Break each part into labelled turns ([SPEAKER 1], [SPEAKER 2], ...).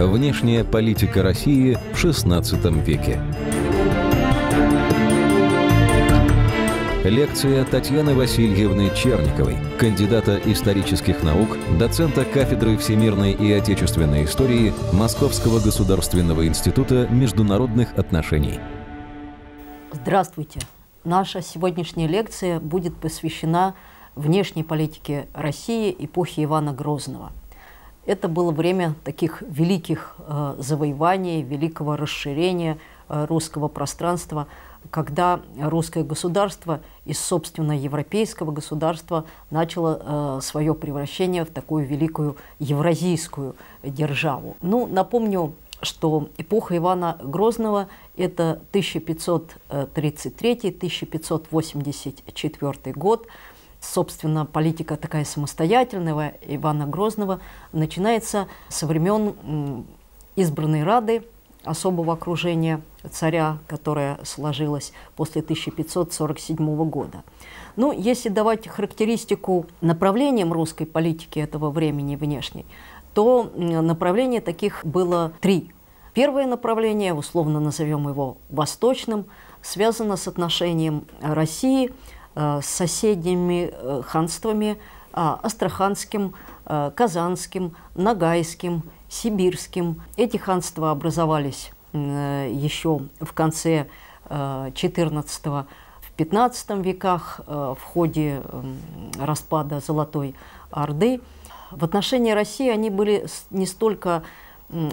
[SPEAKER 1] Внешняя политика России в XVI веке. Лекция Татьяны Васильевны Черниковой, кандидата исторических наук, доцента кафедры всемирной и отечественной истории Московского государственного института международных отношений. Здравствуйте. Наша сегодняшняя лекция будет посвящена внешней политике России эпохи Ивана Грозного. Это было время таких великих э, завоеваний, великого расширения э, русского пространства, когда русское государство из, собственно, европейского государства начало э, свое превращение в такую великую евразийскую державу. Ну, напомню, что эпоха Ивана Грозного – это 1533-1584 год. Собственно, политика такая самостоятельного Ивана Грозного начинается со времен избранной Рады особого окружения царя, которое сложилось после 1547 года. Ну, если давать характеристику направлениям русской политики этого времени внешней, то направление таких было три. Первое направление, условно назовем его восточным, связано с отношением России э, с соседними э, ханствами, а, астраханским, э, казанским, нагайским, сибирским. Эти ханства образовались еще в конце XIV XV веках в ходе распада Золотой Орды – в отношении России они были не столько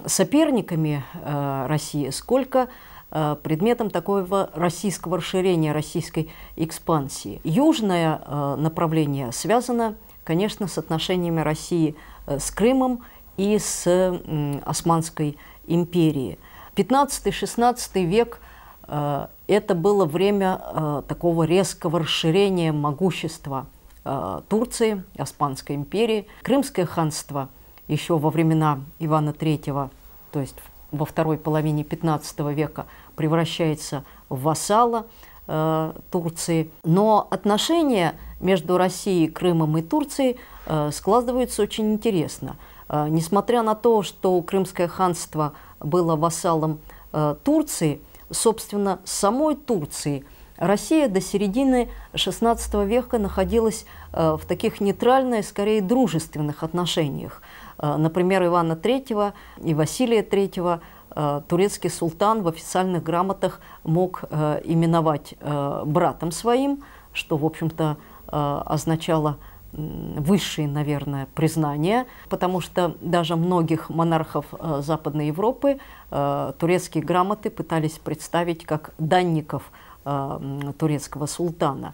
[SPEAKER 1] соперниками э, России, сколько э, предметом такого российского расширения, российской экспансии. Южное э, направление связано, конечно, с отношениями России с Крымом и с Османской империей. 15-16 век – это было время такого резкого расширения могущества Э, Турции, Испанской империи. Крымское ханство еще во времена Ивана III, то есть во второй половине 15 века, превращается в вассала э, Турции. Но отношения между Россией, Крымом и Турцией э, складываются очень интересно. Э, несмотря на то, что Крымское ханство было вассалом э, Турции, собственно, самой Турции – Россия до середины XVI века находилась э, в таких нейтральных, скорее дружественных отношениях. Э, например, Ивана III и Василия III э, турецкий султан в официальных грамотах мог именовать братом своим, что, в общем-то, означало высшее, наверное, признание, потому что даже многих монархов Западной Европы турецкие грамоты пытались представить как данников – турецкого султана.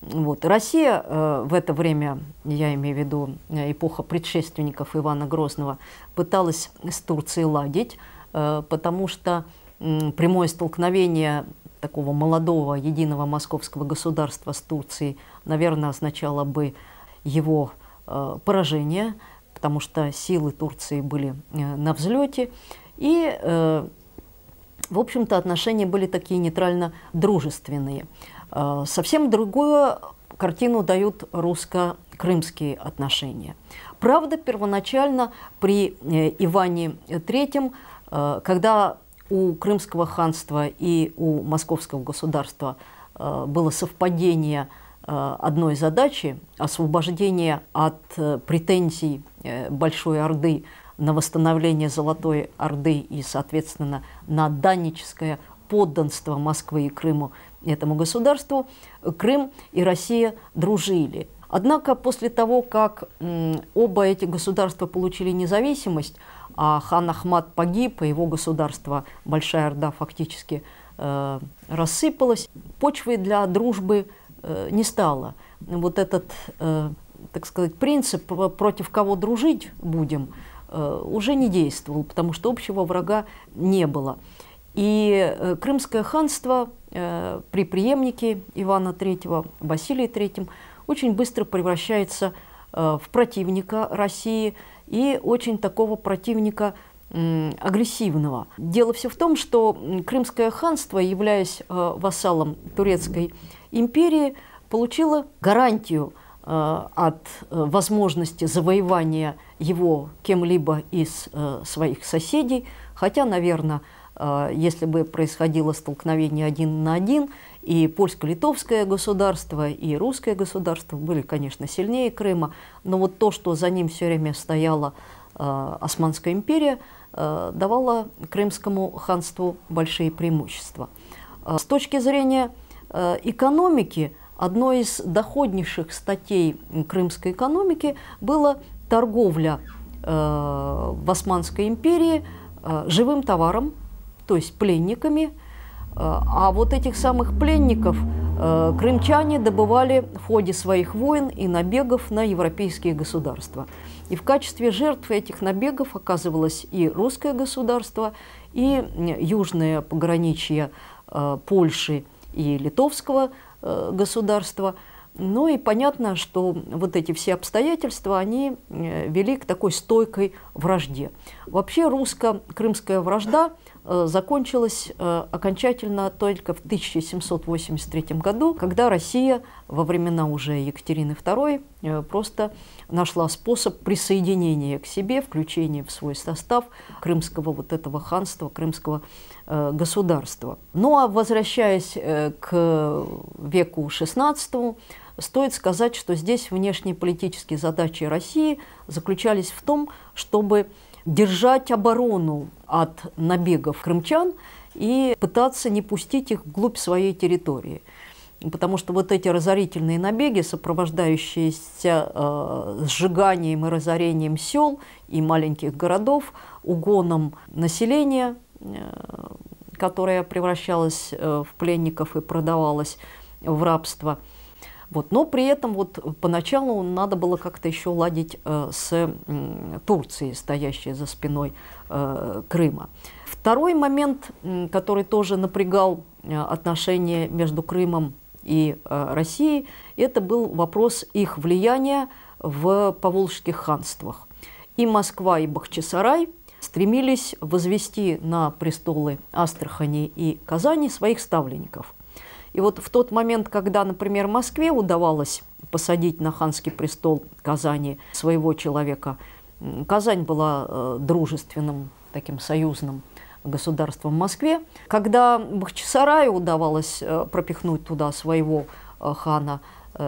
[SPEAKER 1] Вот. Россия э, в это время, я имею в виду э, эпоха предшественников Ивана Грозного, пыталась с Турцией ладить, э, потому что прямое столкновение такого молодого единого московского государства с Турцией, наверное, означало бы его поражение, потому что силы Турции были на взлете. И в общем-то, отношения были такие нейтрально дружественные. Э, совсем другую картину дают русско-крымские отношения. Правда, первоначально при э, Иване III, э, когда у Крымского ханства и у Московского государства было совпадение одной задачи – освобождение от претензий Большой Орды на восстановление Золотой Орды и, соответственно, на данническое подданство Москвы и Крыму этому государству, Крым и Россия дружили. Однако после того, как оба эти государства получили независимость, а хан Ахмат погиб, и его государство Большая Орда фактически э, рассыпалось, почвы для дружбы э, не стало. Вот этот, э, так сказать, принцип, э, против кого дружить будем – Э, уже не действовал, потому что общего врага не было. И э, Крымское ханство э, при преемнике Ивана III, Василии III, очень быстро превращается в противника России и очень такого противника агрессивного. Дело все в том, что Крымское ханство, являясь вассалом Турецкой империи, получило гарантию – Э, от э, возможности завоевания его кем-либо из э, своих соседей, хотя, наверное, если бы происходило столкновение один на один, и польско-литовское государство, и русское государство были, конечно, сильнее Крыма, но вот то, что за ним все время стояла Османская империя, давала крымскому ханству большие преимущества. С точки зрения экономики, Одной из доходнейших статей крымской экономики была торговля э, в Османской империи э, живым товаром, то есть пленниками. Э, а вот этих самых пленников крымчане добывали в ходе своих войн и набегов на европейские государства. И в качестве жертв этих набегов оказывалось и русское государство, и южное пограничье Польши и литовского Э, государства. Ну и понятно, что вот эти все обстоятельства, они э, вели к такой стойкой вражде. Вообще русско-крымская вражда – Э, закончилась э, окончательно только в 1783 году, когда Россия во времена уже Екатерины II э, просто нашла способ присоединения к себе, включения в свой состав крымского вот этого ханства, крымского государства. Ну а возвращаясь к веку XVI, стоит сказать, что здесь внешние политические задачи России заключались в том, чтобы держать оборону от набегов крымчан и пытаться не пустить их вглубь своей территории. Потому что вот эти разорительные набеги, сопровождающиеся э, сжиганием и разорением сел и маленьких городов, угоном населения, э, которое превращалось э, в пленников и продавалось в рабство – вот. Но при этом вот поначалу надо было как-то еще ладить э, с э, Турцией, стоящей за спиной э, Крыма. Второй момент, который тоже напрягал э, отношения между Крымом и э, Россией, это был вопрос их влияния в поволжских ханствах. И Москва, и Бахчисарай стремились возвести на престолы Астрахани и Казани своих ставленников. И вот в тот момент, когда, например, Москве удавалось посадить на ханский престол Казани своего человека, Казань была э, дружественным, таким союзным государством Москве. Когда Бахчисараю удавалось э, пропихнуть туда своего э, хана,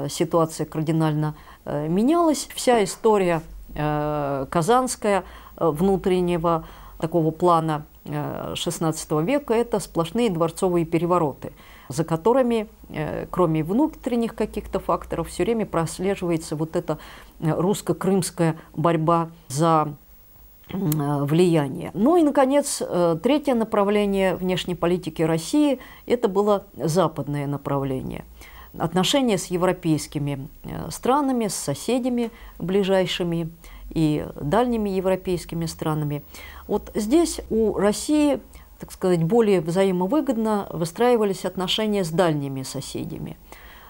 [SPEAKER 1] ситуация кардинально менялась. Вся история казанская внутреннего такого плана XVI века – это сплошные дворцовые перевороты – за которыми, э, кроме внутренних каких-то факторов, все время прослеживается вот эта э, русско-крымская борьба за э, влияние. Ну и, наконец, третье направление внешней политики России – это было западное направление. Отношения с европейскими странами, с соседями ближайшими и дальними европейскими странами. Вот здесь у России так сказать, более взаимовыгодно выстраивались отношения с дальними соседями,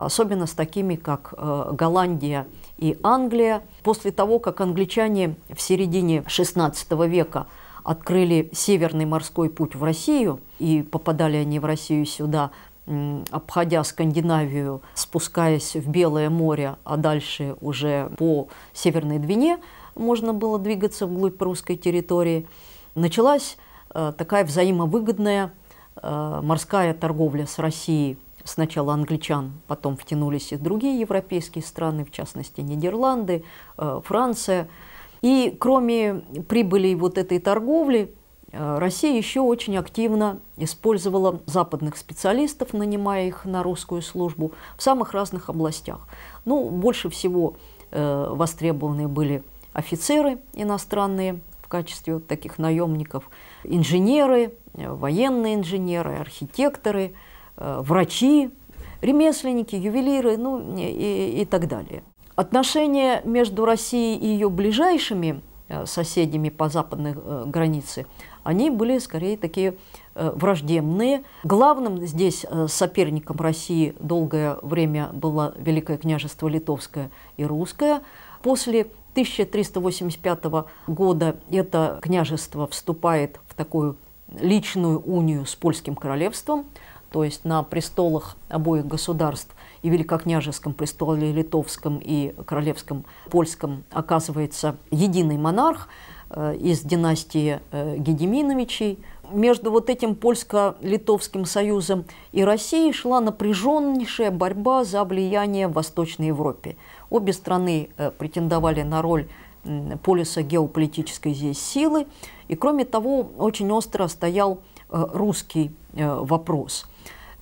[SPEAKER 1] особенно с такими, как э, Голландия и Англия. После того, как англичане в середине XVI века открыли Северный морской путь в Россию, и попадали они в Россию сюда, обходя Скандинавию, спускаясь в Белое море, а дальше уже по Северной Двине можно было двигаться вглубь русской территории, началась Э, такая взаимовыгодная э, морская торговля с Россией. Сначала англичан, потом втянулись и другие европейские страны, в частности Нидерланды, э, Франция. И кроме прибыли вот этой торговли, Россия еще очень активно использовала западных специалистов, нанимая их на русскую службу в самых разных областях. Ну, больше всего востребованы были офицеры иностранные – качестве вот таких наемников инженеры, военные инженеры, архитекторы, э, врачи, ремесленники, ювелиры ну, и, и так далее. Отношения между Россией и ее ближайшими э, соседями по западной э, границе, они были скорее такие враждебные. Главным здесь соперником России долгое время было Великое княжество Литовское и Русское. После 1385 года это княжество вступает в такую личную унию с польским королевством, то есть на престолах обоих государств и великокняжеском престоле литовском и королевском польском оказывается единый монарх э, из династии э, Гедеминовичей. Между вот этим польско-литовским союзом и Россией шла напряженнейшая борьба за влияние в Восточной Европе – Обе страны э, претендовали на роль полиса геополитической здесь силы. И кроме того, очень остро стоял э, русский э, вопрос.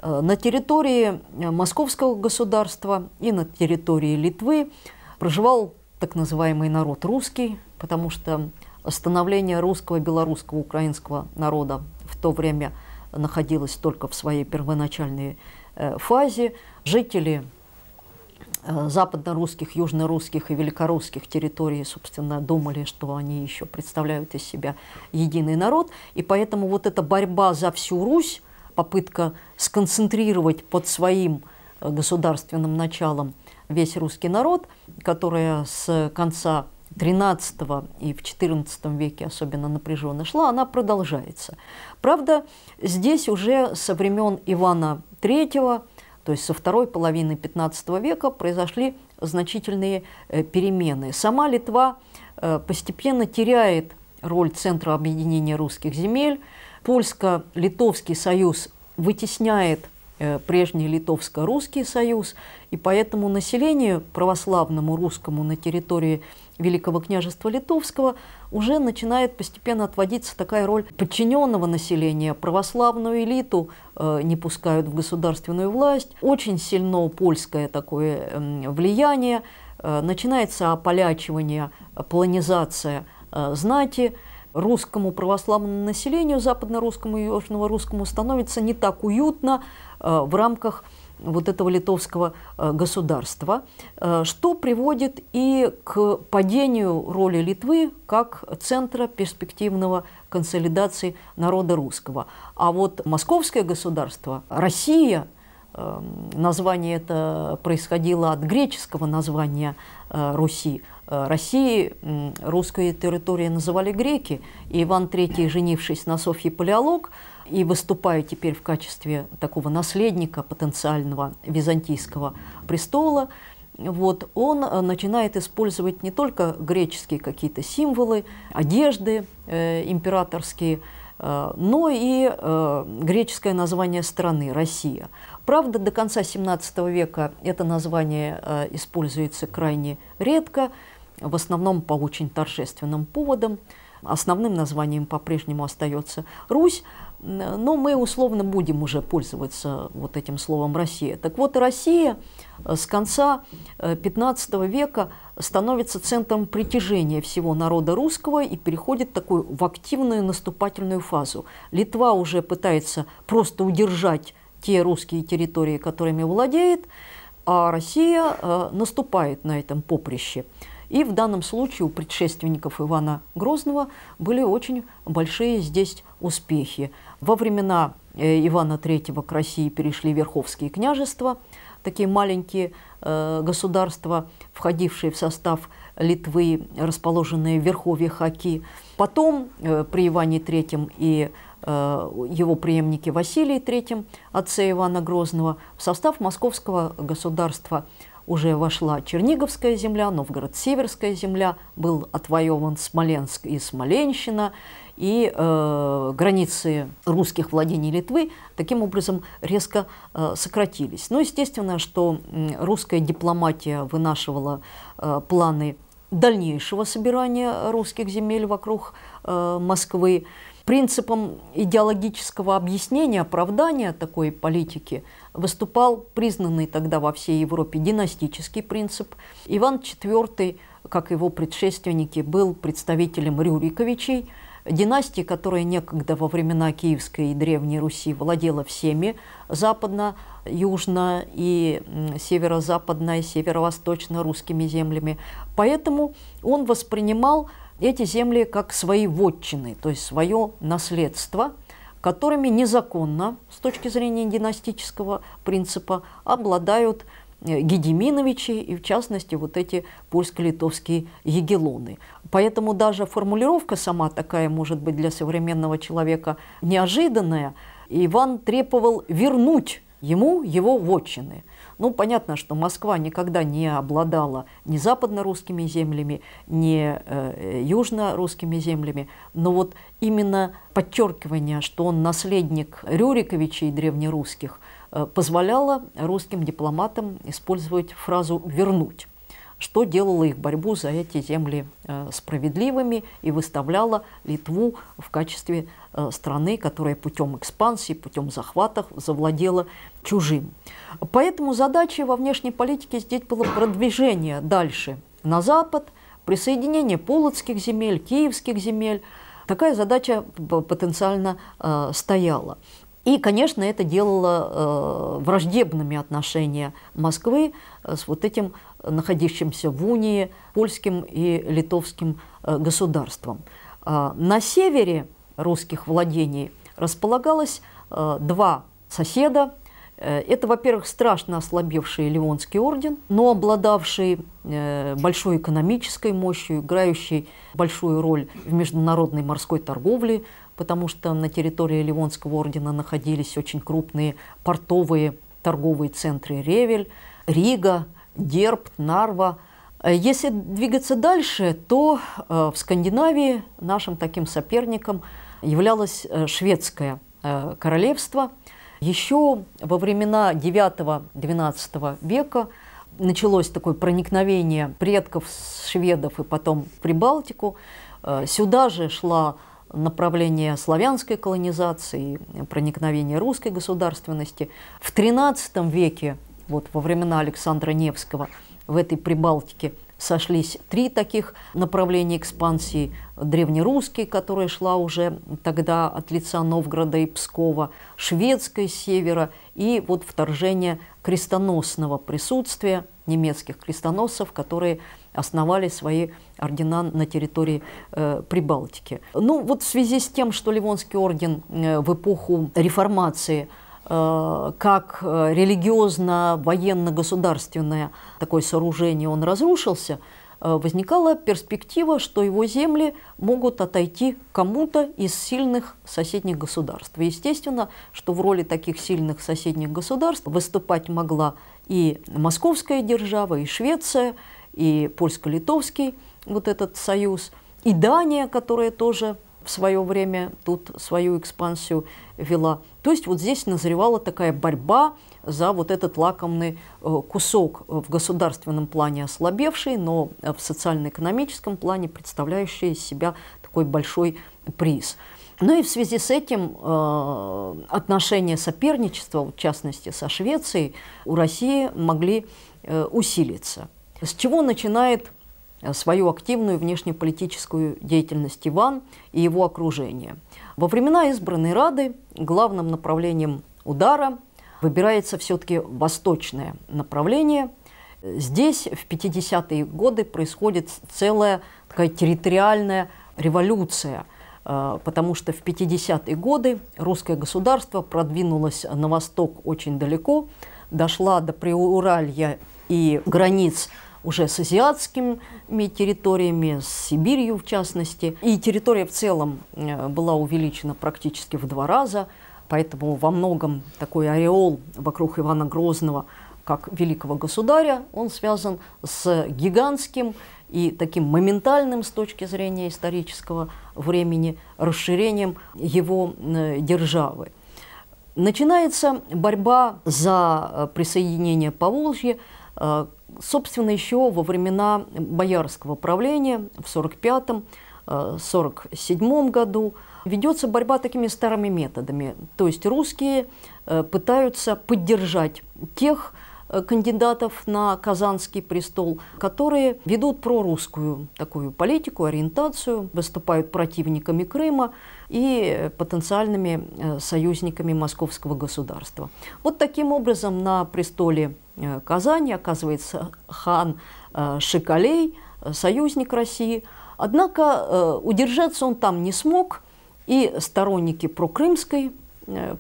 [SPEAKER 1] На территории Московского государства и на территории Литвы проживал так называемый народ русский, потому что становление русского, белорусского, украинского народа в то время находилось только в своей первоначальной фазе. Жители Э, западно-русских, южно-русских и великорусских территорий, собственно, думали, что они еще представляют из себя единый народ. И поэтому вот эта борьба за всю Русь, попытка сконцентрировать под своим э, государственным началом весь русский народ, которая с конца XIII и в XIV веке особенно напряженно шла, она продолжается. Правда, здесь уже со времен Ивана III то есть со второй половины XV века произошли значительные э, перемены. Сама Литва э, постепенно теряет роль центра объединения русских земель. Польско-Литовский союз вытесняет э, прежний Литовско-Русский союз, и поэтому населению православному русскому на территории Великого княжества Литовского уже начинает постепенно отводиться такая роль подчиненного населения. Православную элиту э, не пускают в государственную власть. Очень сильно польское такое эм, влияние. Э, начинается ополячивание, э, полонизация знати русскому православному населению, западно-русскому и южно-русскому становится не так уютно в рамках вот этого литовского э, государства, э, что приводит и к падению роли Литвы как центра перспективного консолидации народа русского. А вот московское государство, Россия, эм, название это происходило от греческого названия э, Руси, России русские территории называли греки, и Иван III, женившись на Софье Палеолог, и выступаю теперь в качестве такого наследника потенциального византийского престола, вот, он э, начинает использовать не только греческие какие-то символы, одежды э, императорские, э, но и э, греческое название страны – Россия. Правда, до конца XVII века это название э, используется крайне редко, в основном по очень торжественным поводам. Основным названием по-прежнему остается Русь, но мы условно будем уже пользоваться вот этим словом «Россия». Так вот, Россия э, с конца XV э, века становится центром притяжения всего народа русского и переходит такую в активную наступательную фазу. Литва уже пытается просто удержать те русские территории, которыми владеет, а Россия э, наступает на этом поприще. И в данном случае у предшественников Ивана Грозного были очень большие здесь успехи. Во времена э, Ивана III к России перешли верховские княжества, такие маленькие э, государства, входившие в состав Литвы, расположенные в верховье Хаки. Потом э, при Иване III и его преемнике Василии III, отце Ивана Грозного, в состав московского государства уже вошла Черниговская земля, Новгород-Северская земля, был отвоеван Смоленск и Смоленщина, и э, границы русских владений Литвы таким образом резко э, сократились. Ну, естественно, что русская дипломатия вынашивала э, планы дальнейшего собирания русских земель вокруг э, Москвы. Принципом идеологического объяснения, оправдания такой политики выступал признанный тогда во всей Европе династический принцип. Иван IV, как его предшественники, был представителем Рюриковичей – Династии, которая некогда во времена Киевской и Древней Руси владела всеми западно, южно и северо-западно и северо-восточно русскими землями. Поэтому он воспринимал эти земли как свои вотчины, то есть свое наследство, которыми незаконно, с точки зрения династического принципа, обладают Э, Гедиминовичи и, в частности, вот эти польско-литовские егелоны. Поэтому даже формулировка сама такая, может быть, для современного человека неожиданная. Иван требовал вернуть ему его вотчины. Ну, понятно, что Москва никогда не обладала ни западно-русскими землями, ни э, южно-русскими землями, но вот именно подчеркивание, что он наследник Рюриковичей древнерусских, Э, позволяла русским дипломатам использовать фразу «вернуть», что делало их борьбу за эти земли э, справедливыми и выставляло Литву в качестве э, страны, которая путем экспансии, путем захватов завладела чужим. Поэтому задачей во внешней политике здесь было продвижение дальше на запад, присоединение полоцких земель, киевских земель. Такая задача потенциально стояла. И, конечно, это делало э, враждебными отношения Москвы э, с вот этим э, находящимся в унии польским и литовским э, государством. Э, на севере русских владений располагалось э, два соседа. Э, это, во-первых, страшно ослабевший Леонский орден, но обладавший э, большой экономической мощью, играющий большую роль в международной морской торговле, потому что на территории Ливонского ордена находились очень крупные портовые торговые центры Ревель, Рига, Дерб, Нарва. Э, если двигаться дальше, то э, в Скандинавии нашим таким соперником являлось э, шведское королевство. Еще во времена IX-XII века началось такое проникновение предков шведов и потом в Прибалтику. Сюда же шла направление славянской колонизации, проникновение русской государственности. В XIII веке, вот во времена Александра Невского, в этой Прибалтике сошлись три таких направления экспансии. Древнерусский, которая шла уже тогда от лица Новгорода и Пскова, шведское севера и вот вторжение крестоносного присутствия немецких крестоносцев, которые основали свои ордена на территории э, Прибалтики. Ну вот в связи с тем, что Ливонский орден э, в эпоху реформации э, как э, религиозно-военно-государственное такое сооружение он разрушился, э, возникала перспектива, что его земли могут отойти кому-то из сильных соседних государств. естественно, что в роли таких сильных соседних государств выступать могла и московская держава, и Швеция, и польско-литовский вот этот союз, и Дания, которая тоже в свое время тут свою экспансию вела. То есть вот здесь назревала такая борьба за вот этот лакомный э, кусок в государственном плане ослабевший, но в социально-экономическом плане представляющий из себя такой большой приз. Ну и в связи с этим э, отношения соперничества, в частности со Швецией, у России могли э, усилиться. С чего начинает э, свою активную внешнеполитическую деятельность Иван и его окружение. Во времена избранной Рады главным направлением удара выбирается все-таки восточное направление. Здесь в 50-е годы происходит целая такая территориальная революция, э, потому что в 50-е годы русское государство продвинулось на восток очень далеко, дошла до Приуралья и границ уже с азиатскими территориями, с Сибирью в частности. И территория в целом э, была увеличена практически в два раза, поэтому во многом такой ореол вокруг Ивана Грозного как великого государя, он связан с гигантским и таким моментальным с точки зрения исторического времени расширением его э, державы. Начинается борьба за э, присоединение Поволжья, э, собственно, еще во времена боярского правления в 45-47 э, году. Ведется борьба такими старыми методами. То есть русские пытаются поддержать тех кандидатов на Казанский престол, которые ведут прорусскую такую политику, ориентацию, выступают противниками Крыма, и э, потенциальными э, союзниками московского государства. Вот таким образом на престоле э, Казани оказывается хан Шикалей, союзник России. Однако удержаться он там не смог, и сторонники прокрымской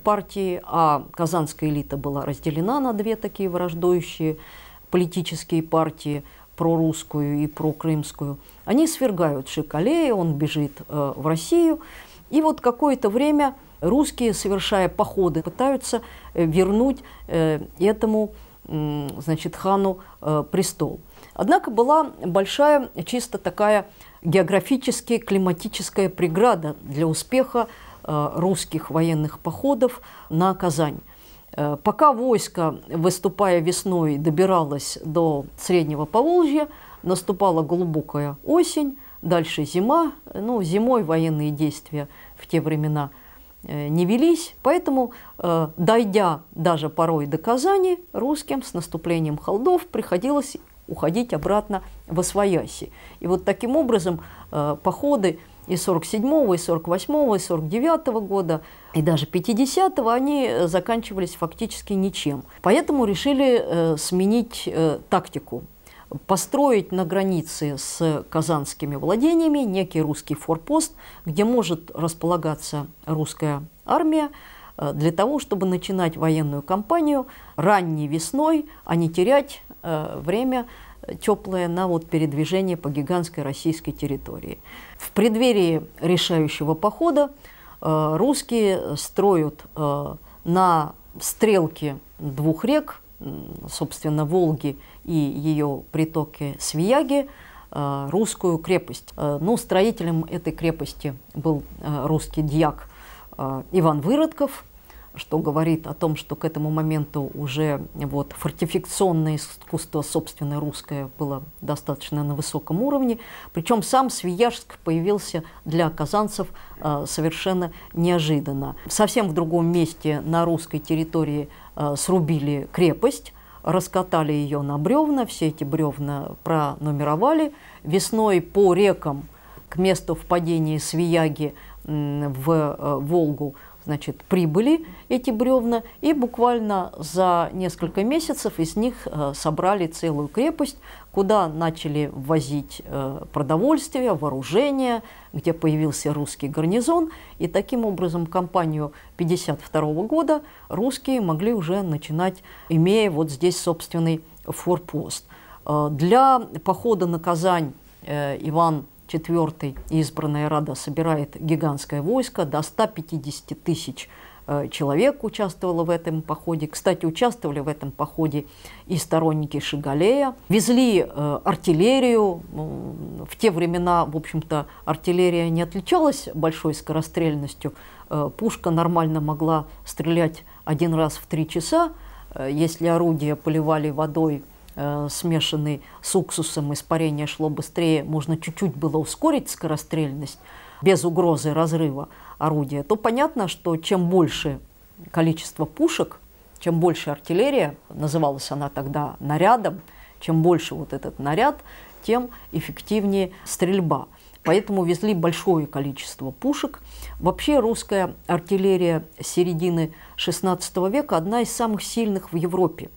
[SPEAKER 1] партии, а казанская элита была разделена на две такие враждующие политические партии, прорусскую и прокрымскую, они свергают Шикалея, он бежит в Россию – и вот какое-то время русские, совершая походы, пытаются э, вернуть э, этому значит, хану э, престол. Однако была большая, чисто такая географическая, климатическая преграда для успеха русских военных походов на Казань. Пока войско, выступая весной, добиралось до Среднего Поволжья, наступала глубокая осень, Дальше зима, ну, зимой военные действия в те времена э, не велись, поэтому, э, дойдя даже порой до Казани, русским с наступлением холдов приходилось уходить обратно во Освояси. И вот таким образом э, походы и 47-го, и 48-го, и 49-го года, и даже 50-го, они заканчивались фактически ничем. Поэтому решили сменить тактику построить на границе с казанскими владениями некий русский форпост, где может располагаться русская армия э, для того, чтобы начинать военную кампанию ранней весной, а не терять э, время теплое на вот передвижение по гигантской российской территории. В преддверии решающего похода э, русские строят на стрелке двух рек собственно, Волги и ее притоки Свияги, э, русскую крепость. Э, ну, строителем этой крепости был э, русский дьяк Иван Выродков, что говорит о том, что к этому моменту уже вот, фортификационное искусство собственное русское было достаточно на высоком уровне. Причем сам Свияжск появился для казанцев совершенно неожиданно. Совсем в другом месте на русской территории – Э, срубили крепость, раскатали ее на бревна, все эти бревна пронумеровали. Весной по рекам к месту впадения Свияги в э, Волгу значит, прибыли эти бревна, и буквально за несколько месяцев из них э, собрали целую крепость, куда начали возить э, продовольствие, вооружение, где появился русский гарнизон. И таким образом кампанию 1952 года русские могли уже начинать, имея вот здесь собственный форпост. Э, для похода на Казань Иван IV избранная Рада собирает гигантское войско, до 150 тысяч э, человек участвовало в этом походе. Кстати, участвовали в этом походе и сторонники Шигалея. Везли э, артиллерию. В те времена, в общем-то, артиллерия не отличалась большой скорострельностью. Э, пушка нормально могла стрелять один раз в три часа, если орудия поливали водой э, смешанный с уксусом, испарение шло быстрее, можно чуть-чуть было ускорить скорострельность без угрозы разрыва орудия, то понятно, что чем больше количество пушек, чем больше артиллерия, называлась она тогда нарядом, чем больше вот этот наряд, тем эффективнее стрельба поэтому везли большое количество пушек. Вообще русская артиллерия середины XVI века одна из самых сильных в Европе.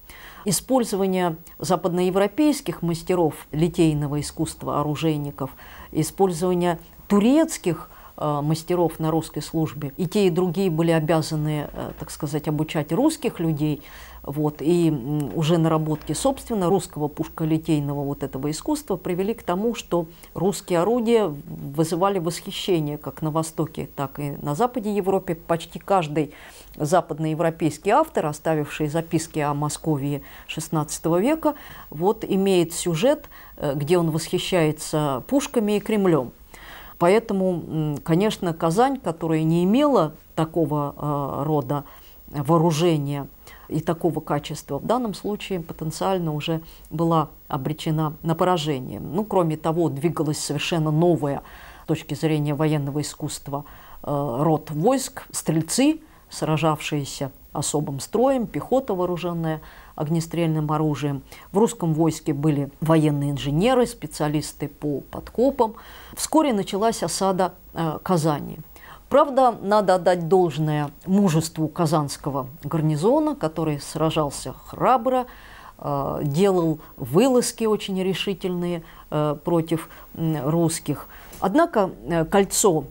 [SPEAKER 1] Использование западноевропейских мастеров литейного искусства оружейников, использование турецких э, мастеров на русской службе. И те, и другие были обязаны, э, так сказать, обучать русских людей. Вот, и уже наработки, собственно, русского пушколитейного вот этого искусства привели к тому, что русские орудия вызывали восхищение как на Востоке, так и на Западе Европе. Почти каждый западноевропейский автор, оставивший записки о Московии XVI века, вот имеет сюжет, э, где он восхищается пушками и Кремлем. Поэтому, конечно, Казань, которая не имела такого э, рода вооружения, и такого качества, в данном случае потенциально уже была обречена на поражение. Ну, кроме того, двигалась совершенно новая с точки зрения военного искусства э, род войск, стрельцы, сражавшиеся особым строем, пехота, вооруженная огнестрельным оружием. В русском войске были военные инженеры, специалисты по подкопам. Вскоре началась осада э, Казани. Правда, надо отдать должное мужеству казанского гарнизона, который сражался храбро, э, делал вылазки очень решительные э, против русских. Однако э, кольцо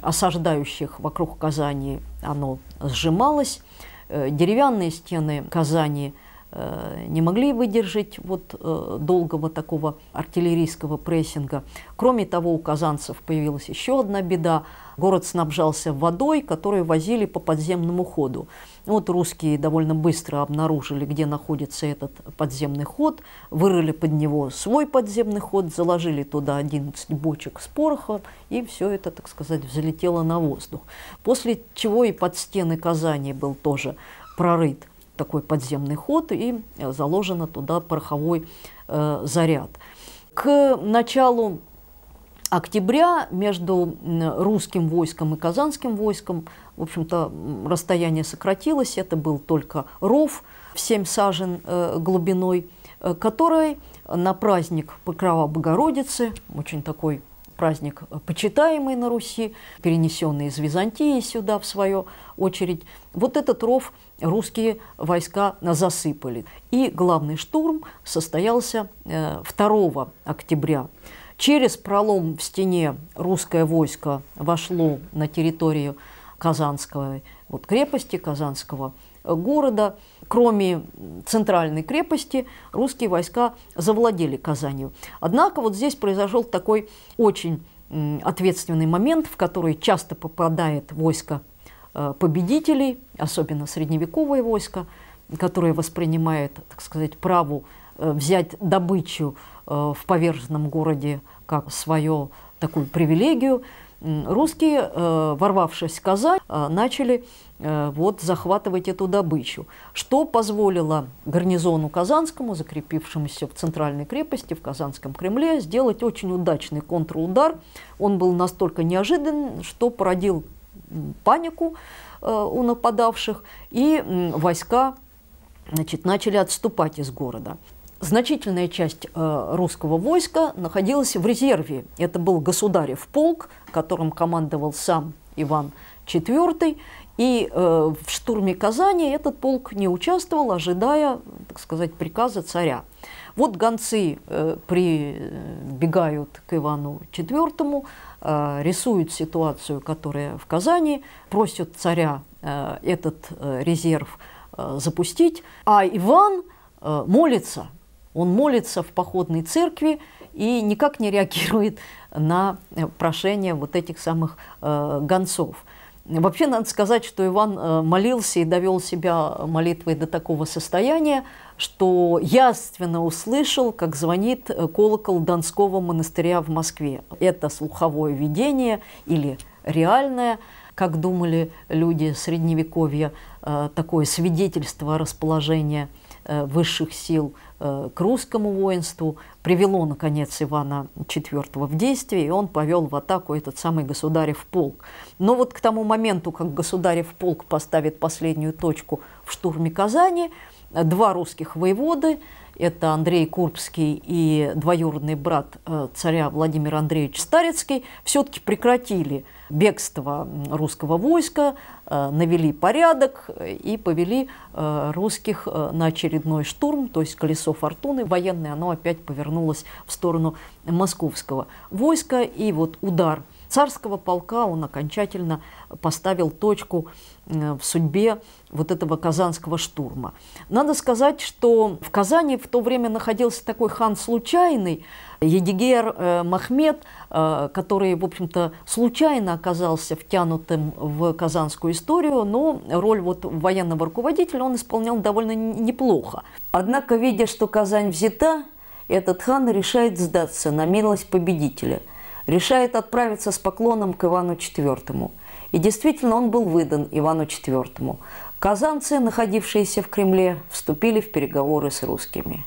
[SPEAKER 1] осаждающих вокруг Казани, оно сжималось. Деревянные стены Казани – Э, не могли выдержать вот э, долгого такого артиллерийского прессинга. Кроме того, у казанцев появилась еще одна беда. Город снабжался водой, которую возили по подземному ходу. Вот русские довольно быстро обнаружили, где находится этот подземный ход, вырыли под него свой подземный ход, заложили туда 11 бочек с порохом, и все это, так сказать, взлетело на воздух. После чего и под стены Казани был тоже прорыт такой подземный ход и э, заложено туда пороховой э, заряд. К началу октября между русским войском и казанским войском, в общем-то, расстояние сократилось, это был только ров в 7 сажен э, глубиной, э, который на праздник Покрова Богородицы, очень такой праздник э, почитаемый на Руси, перенесенный из Византии сюда в свою очередь. Вот этот ров русские войска засыпали. И главный штурм состоялся 2 э, октября. Через пролом в стене русское войско вошло на территорию Казанского вот, крепости, Казанского города, кроме центральной крепости, русские войска завладели Казанью. Однако вот здесь произошел такой очень ответственный момент, в который часто попадает войско э, победителей, особенно средневековое войско, которое воспринимает, так сказать, право э, взять добычу э, в поверженном городе как свою такую привилегию – русские, э, ворвавшись в Казань, э, начали э, вот, захватывать эту добычу, что позволило гарнизону Казанскому, закрепившемуся в центральной крепости, в Казанском Кремле, сделать очень удачный контрудар. Он был настолько неожидан, что породил панику у нападавших, и войска значит, начали отступать из города значительная часть э, русского войска находилась в резерве. Это был государев полк, которым командовал сам Иван IV. И э, в штурме Казани этот полк не участвовал, ожидая, так сказать, приказа царя. Вот гонцы э, прибегают к Ивану IV, рисуют ситуацию, которая в Казани, просят царя этот резерв запустить, а Иван молится – он молится в походной церкви и никак не реагирует на э, прошение вот этих самых э, гонцов. Вообще, надо сказать, что Иван э, молился и довел себя молитвой до такого состояния, что яственно услышал, как звонит колокол Донского монастыря в Москве. Это слуховое видение или реальное, как думали люди Средневековья, такое свидетельство расположения высших сил – Э, к русскому воинству, привело, наконец, Ивана IV в действие, и он повел в атаку этот самый государев полк. Но вот к тому моменту, как государев полк поставит последнюю точку в штурме Казани, э, два русских воеводы – это Андрей Курбский и двоюродный брат э, царя Владимир Андреевич Старецкий все-таки прекратили бегство русского войска, э, навели порядок и повели э, русских на очередной штурм, то есть колесо фортуны военное, оно опять повернулось в сторону московского войска. И вот удар – царского полка он окончательно поставил точку э, в судьбе вот этого казанского штурма. Надо сказать, что в Казани в то время находился такой хан случайный, Едигер э, Махмед, э, который, в общем-то, случайно оказался втянутым в казанскую историю, но роль вот военного руководителя он исполнял довольно неплохо. Однако, видя, что Казань взята, этот хан решает сдаться на милость победителя – решает отправиться с поклоном к Ивану IV. И действительно он был выдан Ивану IV. Казанцы, находившиеся в Кремле, вступили в переговоры с русскими.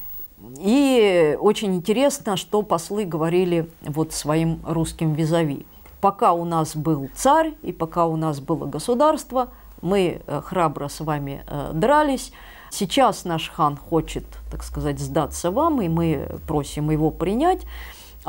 [SPEAKER 1] И очень интересно, что послы говорили вот своим русским визави. Пока у нас был царь и пока у нас было государство, мы э, храбро с вами э, дрались. Сейчас наш хан хочет, так сказать, сдаться вам, и мы просим его принять.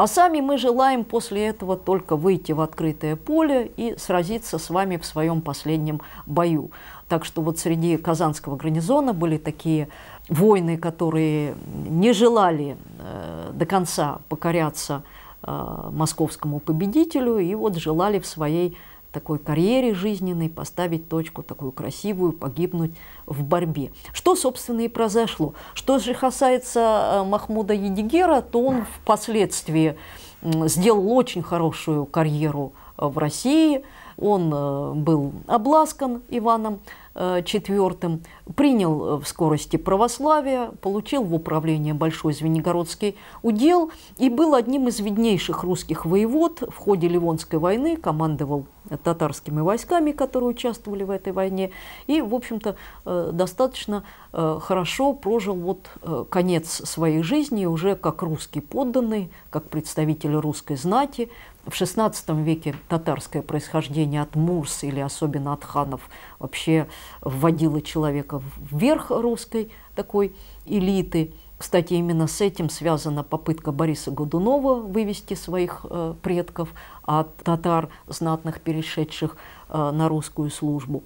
[SPEAKER 1] А сами мы желаем после этого только выйти в открытое поле и сразиться с вами в своем последнем бою. Так что вот среди казанского гарнизона были такие воины, которые не желали э, до конца покоряться э, московскому победителю и вот желали в своей такой карьере жизненной, поставить точку такую красивую, погибнуть в борьбе. Что, собственно, и произошло. Что же касается э, Махмуда Едигера, то он впоследствии сделал очень хорошую карьеру э, в России – он э, был обласкан Иваном IV, э, принял э, в скорости православие, получил в управление Большой Звенигородский удел и был одним из виднейших русских воевод в ходе Ливонской войны, командовал татарскими войсками, которые участвовали в этой войне, и, в общем-то, достаточно хорошо прожил вот конец своей жизни уже как русский подданный, как представитель русской знати, в XVI веке татарское происхождение от мурс или особенно от ханов вообще вводило человека вверх русской такой элиты. Кстати, именно с этим связана попытка Бориса Годунова вывести своих э, предков от татар, знатных, перешедших э, на русскую службу.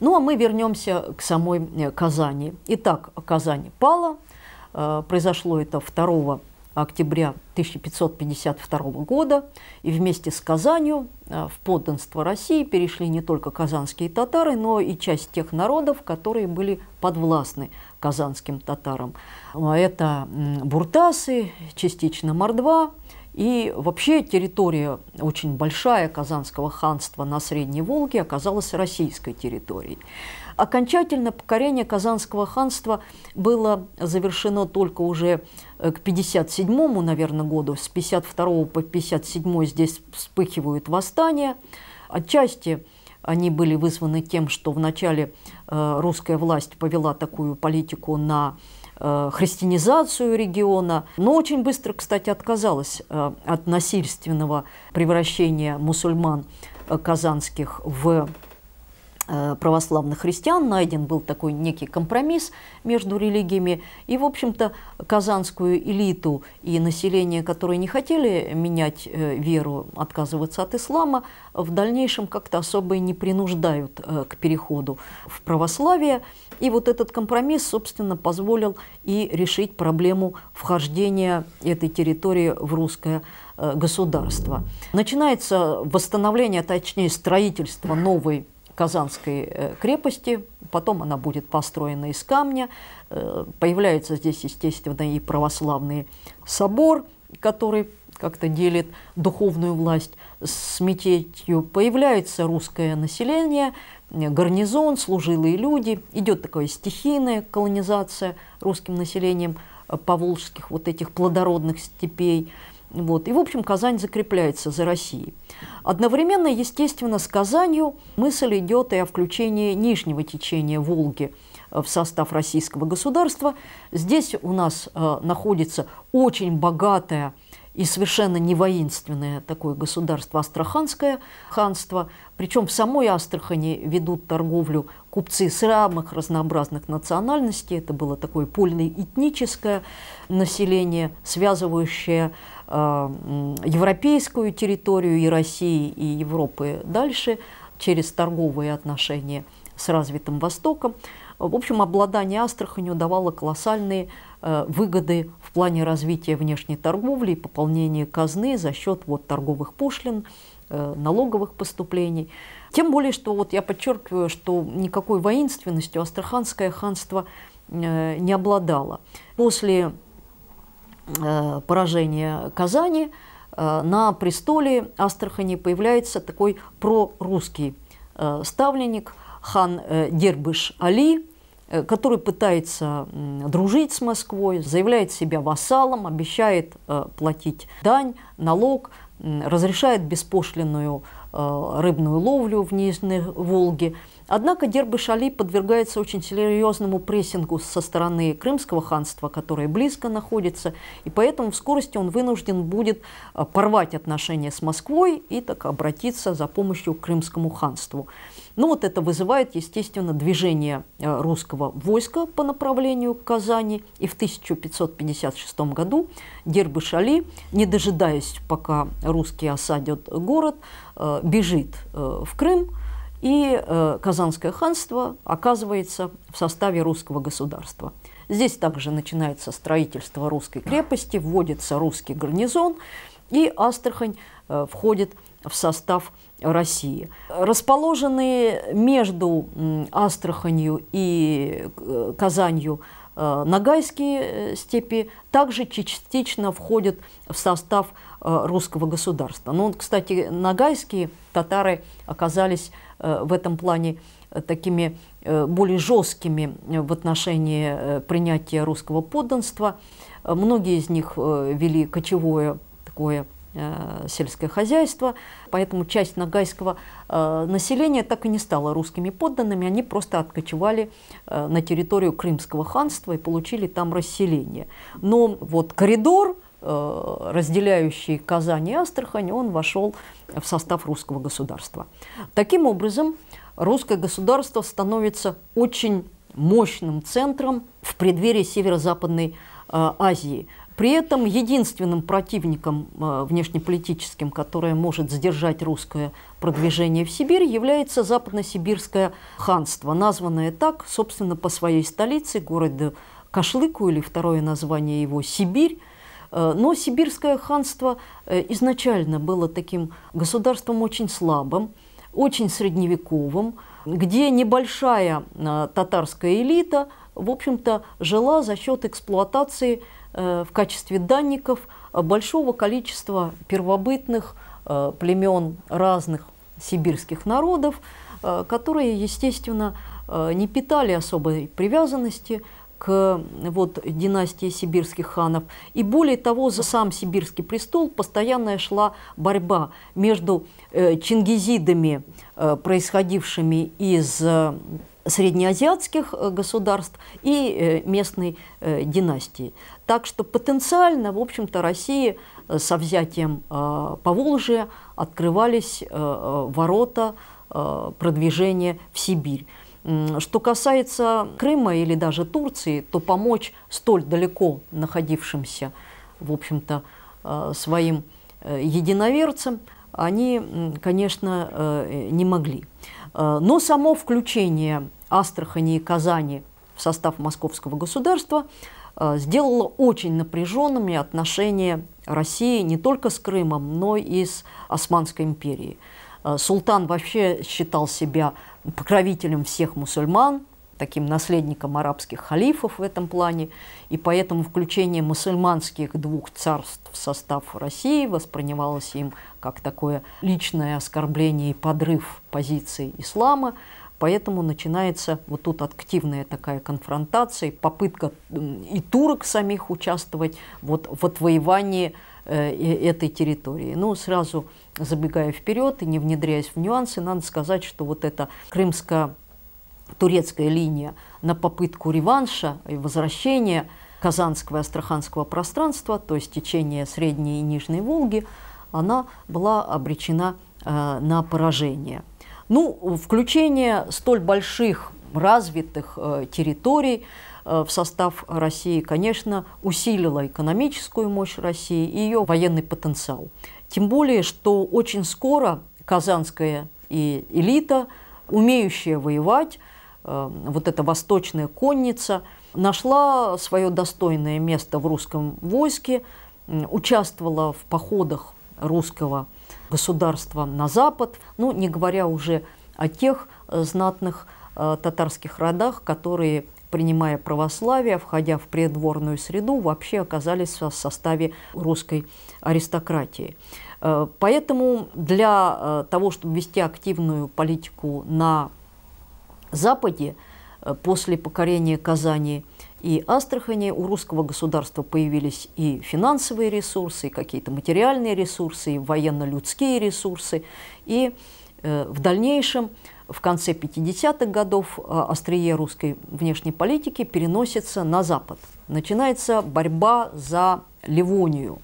[SPEAKER 1] Ну а мы вернемся к самой э, Казани. Итак, Казань пала. Э, произошло это 2 октября 1552 года, и вместе с Казанью э, в подданство России перешли не только казанские татары, но и часть тех народов, которые были подвластны казанским татарам. Э, это буртасы, частично мордва, и вообще территория очень большая Казанского ханства на Средней Волге оказалась российской территорией. Окончательно покорение Казанского ханства было завершено только уже э, к 57 му наверное, году. С 52 по 57 здесь вспыхивают восстания. Отчасти они были вызваны тем, что вначале э, русская власть повела такую политику на э, христианизацию региона, но очень быстро, кстати, отказалась от насильственного превращения мусульман казанских в Э, православных христиан, найден был такой некий компромисс между религиями, и, в общем-то, казанскую элиту и население, которые не хотели менять э, веру, отказываться от ислама, в дальнейшем как-то особо и не принуждают э, к переходу в православие. И вот этот компромисс, собственно, позволил и решить проблему вхождения этой территории в русское государство. Начинается восстановление, точнее строительство новой Казанской э, крепости. Потом она будет построена из камня. Э, появляется здесь, естественно, и православный собор, который как-то делит духовную власть с мечетью. Появляется русское население, э, гарнизон, служилые люди. Идет такая стихийная колонизация русским населением поволжских вот этих плодородных степей. Вот. И, в общем, Казань закрепляется за Россией. Одновременно, естественно, с Казанью мысль идет и о включении нижнего течения Волги э, в состав российского государства. Здесь у нас э, находится очень богатое и совершенно не воинственное такое государство Астраханское ханство. Причем в самой Астрахани ведут торговлю купцы с самых разнообразных национальностей. Это было такое полное этническое население, связывающее а, европейскую территорию и России, и Европы дальше, через торговые отношения с развитым Востоком. В общем, обладание Астраханью давало колоссальные э, выгоды в плане развития внешней торговли и пополнения казны за счет вот, торговых пошлин, э, налоговых поступлений. Тем более, что вот я подчеркиваю, что никакой воинственностью астраханское ханство э, не обладало. После Э, поражения Казани э, на престоле Астрахани появляется такой прорусский э, ставленник хан Дербыш Али, который пытается дружить с Москвой, заявляет себя вассалом, обещает платить дань, налог, разрешает беспошлинную рыбную ловлю в Нижней Волге – Однако Дербышали подвергается очень серьезному прессингу со стороны Крымского ханства, которое близко находится, и поэтому в скорости он вынужден будет э, порвать отношения с Москвой и так обратиться за помощью к Крымскому ханству. Ну вот это вызывает, естественно, движение э, русского войска по направлению к Казани. И в 1556 году Дербышали, не дожидаясь, пока русские осадят город, э, бежит в Крым, и э, Казанское ханство оказывается в составе русского государства. Здесь также начинается строительство русской крепости, вводится русский гарнизон, и Астрахань э, входит в состав России. Расположенные между Астраханью и э, Казанью Нагайские степи также частично входят в состав русского государства. Но, ну, кстати, Нагайские татары оказались Э, в этом плане э, такими э, более жесткими в отношении принятия русского подданства. Многие из них вели кочевое такое сельское хозяйство, поэтому часть нагайского населения так и не стала русскими подданными, они просто откочевали на территорию Крымского ханства и получили там расселение. Но вот коридор Э, разделяющий Казань и Астрахань, он вошел в состав русского государства. Таким образом, русское государство становится очень мощным центром в преддверии Северо-Западной э, Азии. При этом единственным противником э, внешнеполитическим, которое может сдержать русское продвижение в Сибирь, является западно-сибирское ханство, названное так, собственно, по своей столице, городу Кашлыку или второе название его Сибирь, Э, но Сибирское ханство э, изначально было таким государством очень слабым, очень средневековым, где небольшая э, татарская элита, в общем-то, жила за счет эксплуатации в качестве данников большого количества первобытных племен разных сибирских народов, которые, естественно, не питали особой привязанности к вот, династии сибирских ханов. И более того, за сам сибирский престол постоянная шла борьба между э, чингизидами, э, происходившими из э, среднеазиатских э, государств и э, местной э, династии. Так что потенциально, в общем-то, России со взятием Поволжья открывались ворота продвижения в Сибирь. Что касается Крыма или даже Турции, то помочь столь далеко находившимся, в общем-то, э, своим э, единоверцам они, конечно, э, не могли. Но само включение Астрахани и Казани в состав московского государства сделало очень напряженными отношения России не только с Крымом, но и с Османской империей. Султан вообще считал себя покровителем всех мусульман, таким наследником арабских халифов в этом плане, и поэтому включение мусульманских двух царств в состав России воспринималось им как такое личное оскорбление и подрыв позиции ислама, Поэтому начинается вот тут активная такая конфронтация, попытка и турок самих участвовать вот в отвоевании э, э, этой территории. Ну, сразу забегая вперед и не внедряясь в нюансы, надо сказать, что вот эта крымско-турецкая линия на попытку реванша и возвращения казанского и астраханского пространства, то есть течение Средней и Нижней Волги, она была обречена э, на поражение. Ну, включение столь больших развитых э, территорий – Э, в состав России, конечно, усилила экономическую мощь России и ее военный потенциал. Тем более, что очень скоро казанская и элита, умеющая воевать, э, вот эта восточная конница, нашла свое достойное место в русском войске, участвовала в походах русского государства на запад, ну, не говоря уже о тех э, знатных татарских родах, которые принимая православие, входя в придворную среду, вообще оказались в составе русской аристократии. Э, поэтому для э, того, чтобы вести активную политику на Западе, э, после покорения Казани и Астрахани у русского государства появились и финансовые ресурсы, и какие-то материальные ресурсы, и военно-людские ресурсы. И в дальнейшем в конце 50-х годов э, острие русской внешней политики переносится на Запад. Начинается борьба за Ливонию.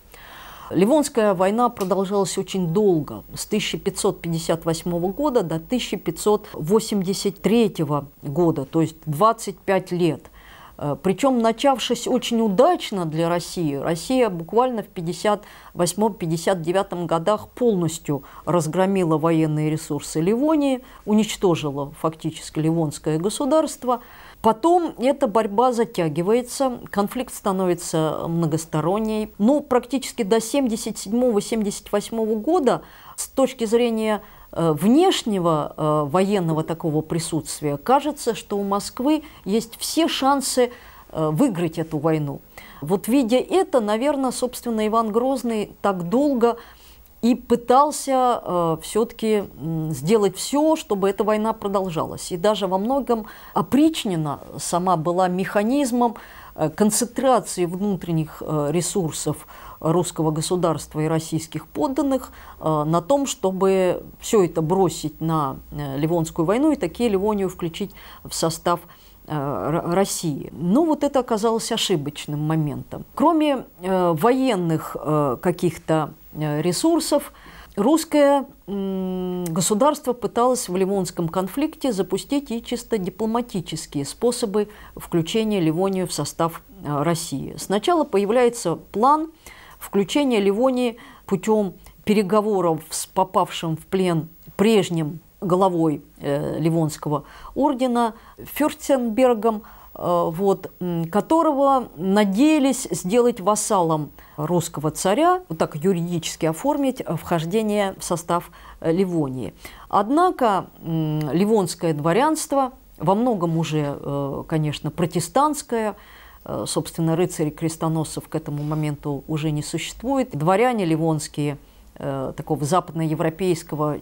[SPEAKER 1] Ливонская война продолжалась очень долго, с 1558 года до 1583 года, то есть 25 лет. Э, Причем начавшись очень удачно для России, Россия буквально в 58-59 годах полностью разгромила военные ресурсы Ливонии, уничтожила фактически Ливонское государство. Потом эта борьба затягивается, конфликт становится многосторонней. Но ну, практически до 77-78 года с точки зрения Э, внешнего э, военного такого присутствия кажется, что у Москвы есть все шансы э, выиграть эту войну. Вот видя это, наверное, собственно, Иван Грозный так долго и пытался все-таки сделать все, чтобы эта война продолжалась. И даже во многом опричнина сама была механизмом концентрации внутренних ресурсов русского государства и российских подданных э, на том, чтобы все это бросить на э, Ливонскую войну и такие Ливонию включить в состав э, России. Но вот это оказалось ошибочным моментом. Кроме военных каких-то ресурсов, русское государство пыталось в Ливонском конфликте запустить и чисто дипломатические способы включения Ливонию в состав России. Сначала появляется план Включение Ливонии путем переговоров с попавшим в плен прежним главой э, Ливонского ордена Фюрстенбергом, э, вот, которого надеялись сделать вассалом русского царя, вот так юридически оформить вхождение в состав э, Ливонии. Однако э, ливонское дворянство во многом уже, э, конечно, протестантское, Э, собственно, рыцарей крестоносцев к этому моменту уже не существует. Дворяне ливонские э, такого западноевропейского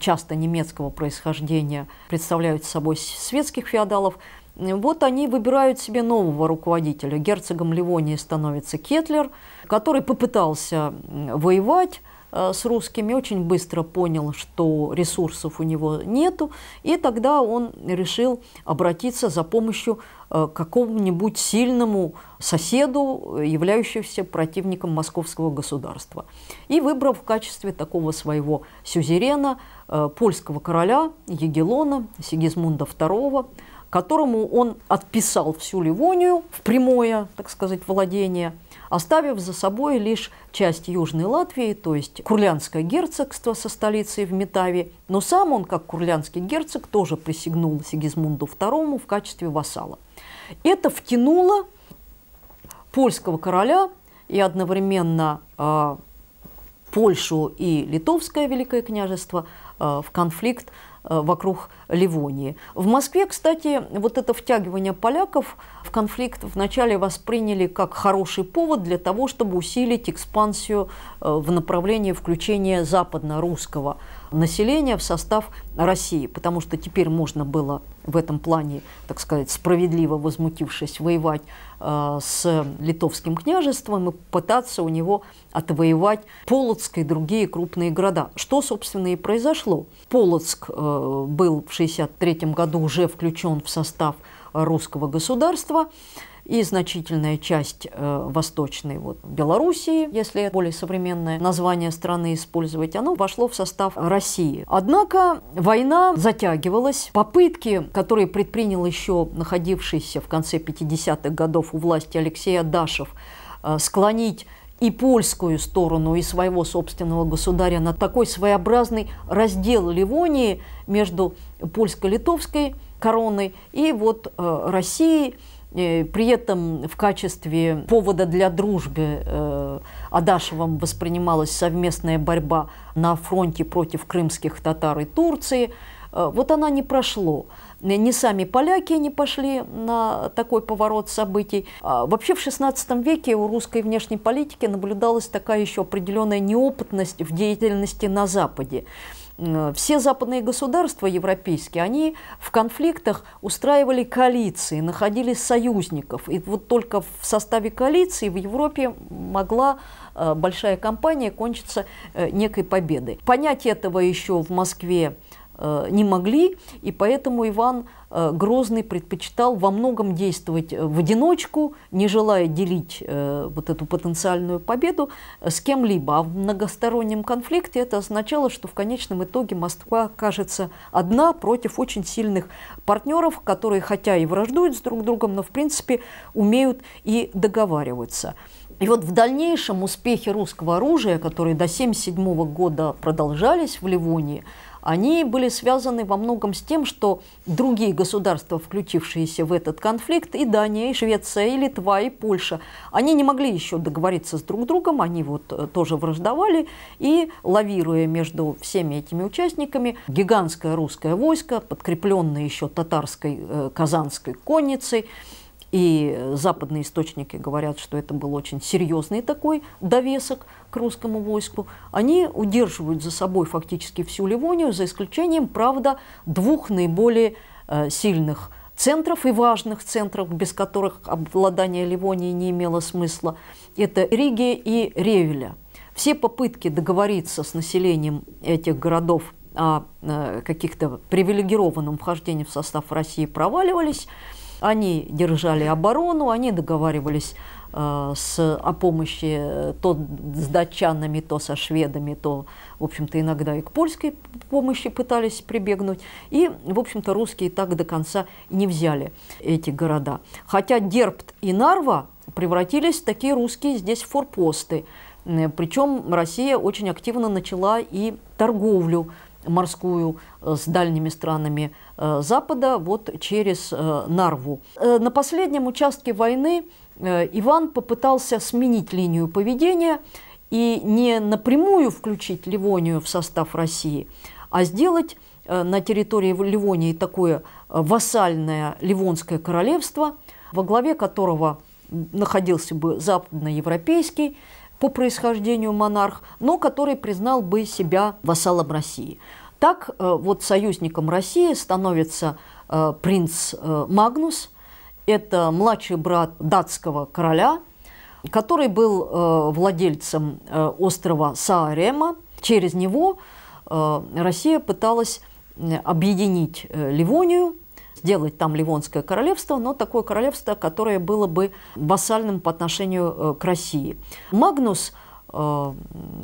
[SPEAKER 1] часто немецкого происхождения представляют собой светских феодалов. Вот они выбирают себе нового руководителя. Герцогом Ливонии становится Кетлер, который попытался воевать, Э, с русскими, очень быстро понял, что ресурсов у него нету, и тогда он решил обратиться за помощью э, к какому-нибудь сильному соседу, являющемуся противником московского государства. И выбрал в качестве такого своего сюзерена э, польского короля Егелона Сигизмунда II, которому он отписал всю Ливонию в прямое, так сказать, владение – оставив за собой лишь часть Южной Латвии, то есть Курлянское герцогство со столицей в Метаве, но сам он, как курлянский герцог, тоже присягнул Сигизмунду II в качестве вассала. Это втянуло польского короля и одновременно э, Польшу и Литовское Великое княжество э, в конфликт э, вокруг Ливонии. В Москве, кстати, вот это втягивание поляков в конфликт вначале восприняли как хороший повод для того, чтобы усилить экспансию э, в направлении включения западно-русского населения в состав России, потому что теперь можно было в этом плане, так сказать, справедливо возмутившись, воевать э, с литовским княжеством и пытаться у него отвоевать Полоцк и другие крупные города, что, собственно, и произошло. Полоцк э, был в 1963 году уже включен в состав русского государства и значительная часть э, Восточной вот, Белоруссии, если более современное название страны использовать, оно вошло в состав России. Однако война затягивалась. Попытки, которые предпринял еще находившийся в конце 50-х годов у власти Алексей Адашев, э, склонить и польскую сторону, и своего собственного государя на такой своеобразный раздел Ливонии между польско-литовской короны и вот э, России. Э, при этом в качестве повода для дружбы э, Адашевым воспринималась совместная борьба на фронте против крымских татар и Турции. Вот она не прошло. Не сами поляки не пошли на такой поворот событий. А вообще в XVI веке у русской внешней политики наблюдалась такая еще определенная неопытность в деятельности на Западе. Все западные государства европейские, они в конфликтах устраивали коалиции, находили союзников. И вот только в составе коалиции в Европе могла э, большая кампания кончиться э, некой победой. Понять этого еще в Москве Э, не могли, и поэтому Иван э, Грозный предпочитал во многом действовать э, в одиночку, не желая делить вот эту потенциальную победу с кем-либо. А в многостороннем конфликте это означало, что в конечном итоге Москва окажется одна против очень сильных партнеров, которые хотя и враждуют с друг другом, но в принципе умеют и договариваться. И вот в дальнейшем успехи русского оружия, которые до 1977 года продолжались в Ливонии, они были связаны во многом с тем, что другие государства, включившиеся в этот конфликт, и Дания, и Швеция, и Литва, и Польша, они не могли еще договориться с друг другом, они вот э, тоже враждовали, и лавируя между всеми этими участниками, гигантское русское войско, подкрепленное еще татарской э, казанской конницей, и западные источники говорят, что это был очень серьезный такой довесок к русскому войску. Они удерживают за собой фактически всю Ливонию, за исключением, правда, двух наиболее э, сильных центров и важных центров, без которых обладание Ливонии не имело смысла. Это Риги и Ревеля. Все попытки договориться с населением этих городов о э, каких-то привилегированном вхождении в состав России проваливались. Они держали оборону, они договаривались э, с, о помощи э, то с датчанами, то со шведами, то, в общем-то, иногда и к польской помощи пытались прибегнуть. И, в общем-то, русские так до конца не взяли эти города. Хотя Дербт и Нарва превратились в такие русские здесь форпосты. Причем Россия очень активно начала и торговлю морскую э, с дальними странами э, Запада вот через э, Нарву. На последнем участке войны Иван попытался сменить линию поведения и не напрямую включить Ливонию в состав России, а сделать на территории Ливонии такое вассальное Ливонское королевство, во главе которого находился бы западноевропейский по происхождению монарх, но который признал бы себя вассалом России. Так э, вот союзником России становится э, принц э, Магнус, это младший брат датского короля, который был владельцем острова Саарема. Через него Россия пыталась объединить Ливонию сделать там Ливонское королевство, но такое королевство, которое было бы вассальным по отношению э, к России. Магнус э,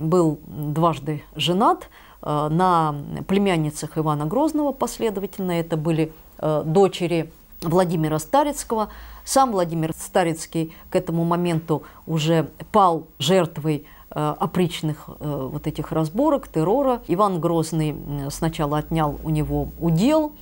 [SPEAKER 1] был дважды женат э, на племянницах Ивана Грозного последовательно. Это были дочери Владимира Старицкого. Сам Владимир Старицкий к этому моменту уже пал жертвой опричных вот этих разборок, террора. Иван Грозный сначала отнял у него удел,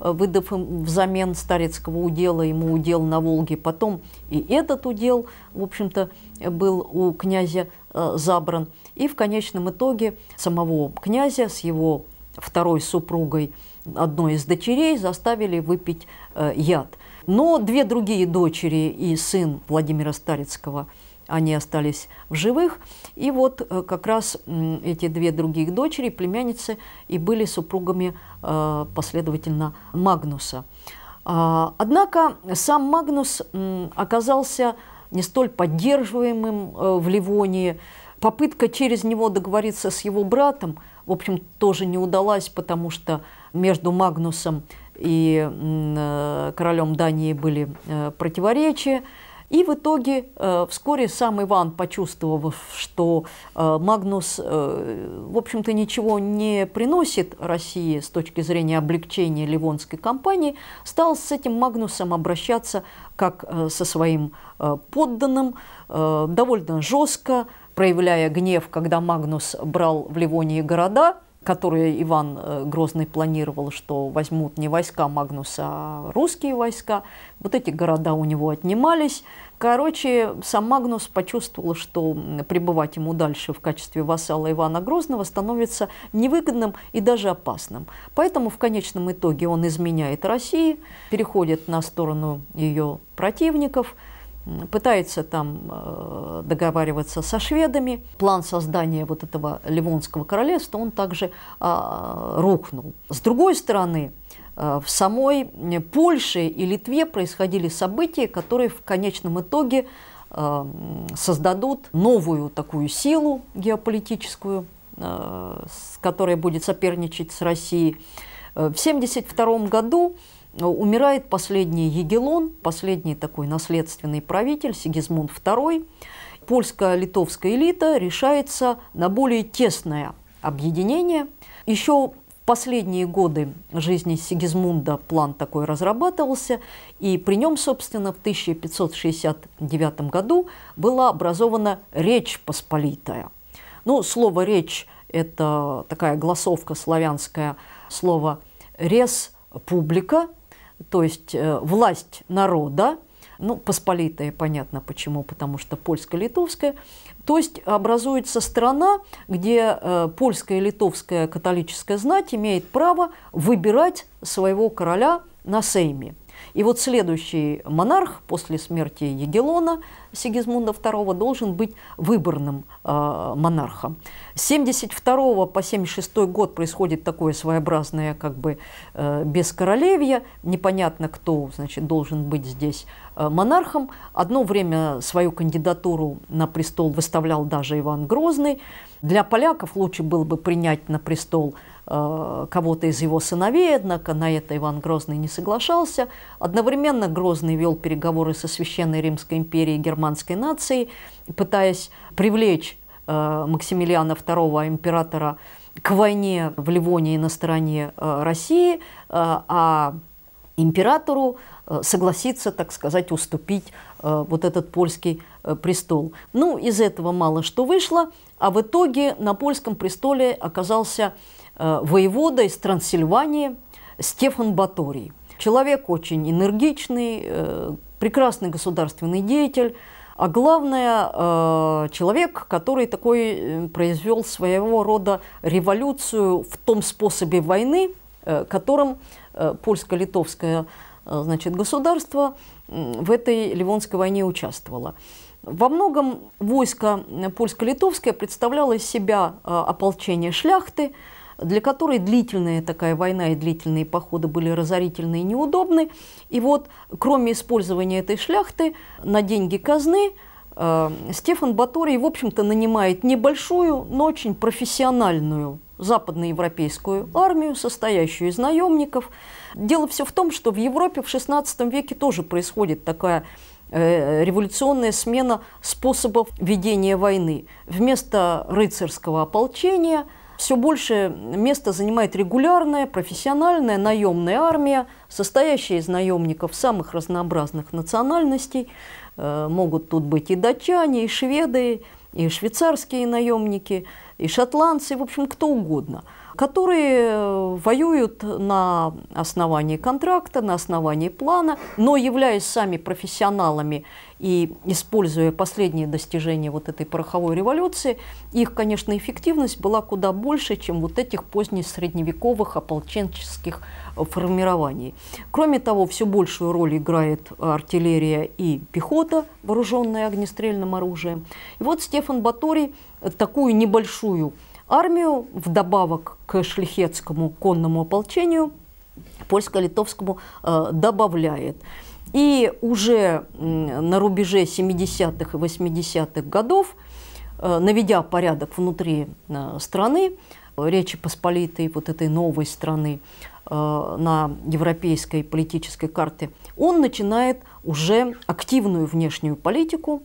[SPEAKER 1] выдав им взамен старецкого удела ему удел на Волге. Потом и этот удел, в общем-то, был у князя э, забран. И в конечном итоге самого князя с его второй супругой, одной из дочерей, заставили выпить э, яд. Но две другие дочери и сын Владимира Старецкого они остались в живых. И вот э, как раз эти две других дочери, племянницы, и были супругами э, последовательно Магнуса. А, однако сам Магнус оказался не столь поддерживаемым э, в Ливонии. Попытка через него договориться с его братом, в общем, тоже не удалась, потому что между Магнусом и королем Дании были противоречия. И в итоге э, вскоре сам Иван, почувствовав, что э, Магнус, э, в общем-то, ничего не приносит России с точки зрения облегчения Ливонской кампании, стал с этим Магнусом обращаться как со своим подданным, довольно жестко, проявляя гнев, когда Магнус брал в Ливонии города – которые Иван э, Грозный планировал, что возьмут не войска Магнуса, а русские войска. Вот эти города у него отнимались. Короче, сам Магнус почувствовал, что пребывать ему дальше в качестве вассала Ивана Грозного становится невыгодным и даже опасным. Поэтому в конечном итоге он изменяет России, переходит на сторону ее противников – пытается там э, договариваться со шведами. План создания вот этого Ливонского королевства, он также а, рухнул. С другой стороны, э, в самой Польше и Литве происходили события, которые в конечном итоге э, создадут новую такую силу геополитическую, которая будет соперничать с Россией. В 1972 году Умирает последний Егелон, последний такой наследственный правитель Сигизмунд II. Польско-литовская элита решается на более тесное объединение. Еще в последние годы жизни Сигизмунда план такой разрабатывался, и при нем, собственно, в 1569 году была образована Речь Посполитая. Ну, слово «речь» – это такая гласовка славянская, слово «рес» – публика, то есть э, власть народа, ну, Посполитая, понятно почему, потому что польско-литовская. То есть образуется страна, где э, польская и литовская католическая знать имеет право выбирать своего короля на Сейме. И вот следующий монарх после смерти Егелона Сигизмунда II должен быть выборным э, монархом. С 72 по 76 год происходит такое своеобразное как бы э, бескоролевье. Непонятно, кто значит, должен быть здесь э, монархом. Одно время свою кандидатуру на престол выставлял даже Иван Грозный. Для поляков лучше было бы принять на престол – Э, кого-то из его сыновей, однако на это Иван Грозный не соглашался. Одновременно Грозный вел переговоры со Священной Римской империей и германской нацией, пытаясь привлечь э, Максимилиана II, императора, к войне в Ливонии на стороне э, России, а императору согласиться, так сказать, уступить вот этот польский престол. Ну, из этого мало что вышло, а в итоге на польском престоле оказался Э, воевода из Трансильвании Стефан Баторий. Человек очень энергичный, э, прекрасный государственный деятель, а главное, э, человек, который такой произвел своего рода революцию в том способе войны, которым польско-литовское значит, государство в этой Ливонской войне участвовало. Во многом войско польско-литовское представляло из себя ополчение шляхты, для которой длительная такая война и длительные походы были разорительны и неудобны. И вот, кроме использования этой шляхты, на деньги казны э, Стефан Баторий, в общем-то, нанимает небольшую, но очень профессиональную западноевропейскую армию, состоящую из наемников. Дело все в том, что в Европе в XVI веке тоже происходит такая э, революционная смена способов ведения войны. Вместо рыцарского ополчения – все больше места занимает регулярная, профессиональная наемная армия, состоящая из наемников самых разнообразных национальностей. Э, могут тут быть и датчане, и шведы, и швейцарские наемники, и шотландцы, в общем, кто угодно – которые э, воюют на основании контракта, на основании плана, но являясь сами профессионалами и используя последние достижения вот этой пороховой революции, их, конечно, эффективность была куда больше, чем вот этих позднесредневековых ополченческих э, формирований. Кроме того, все большую роль играет артиллерия и пехота, вооруженная огнестрельным оружием. И вот Стефан Баторий э, такую небольшую армию, вдобавок к шлихетскому конному ополчению, польско-литовскому э, добавляет. И уже на рубеже 70-х и 80-х годов, э, наведя порядок внутри э, страны, Речи Посполитой, вот этой новой страны на европейской политической карте, он начинает уже активную внешнюю политику,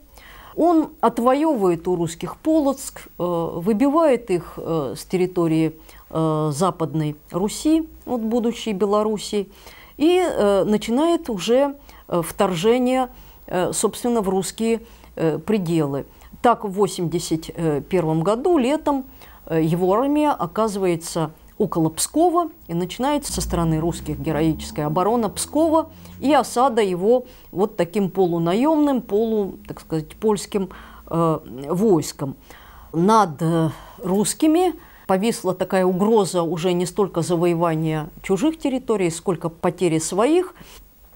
[SPEAKER 1] он отвоевывает у русских Полоцк, э, выбивает их э, с территории э, Западной Руси, вот будущей Белоруссии, и начинает уже вторжение, собственно, в русские пределы. Так в 1981 году летом его армия оказывается около Пскова, и начинается со стороны русских героическая оборона Пскова и осада его вот таким полунаемным, полу, так сказать, польским э, войском. Над э, русскими повисла такая угроза уже не столько завоевания чужих территорий, сколько потери своих.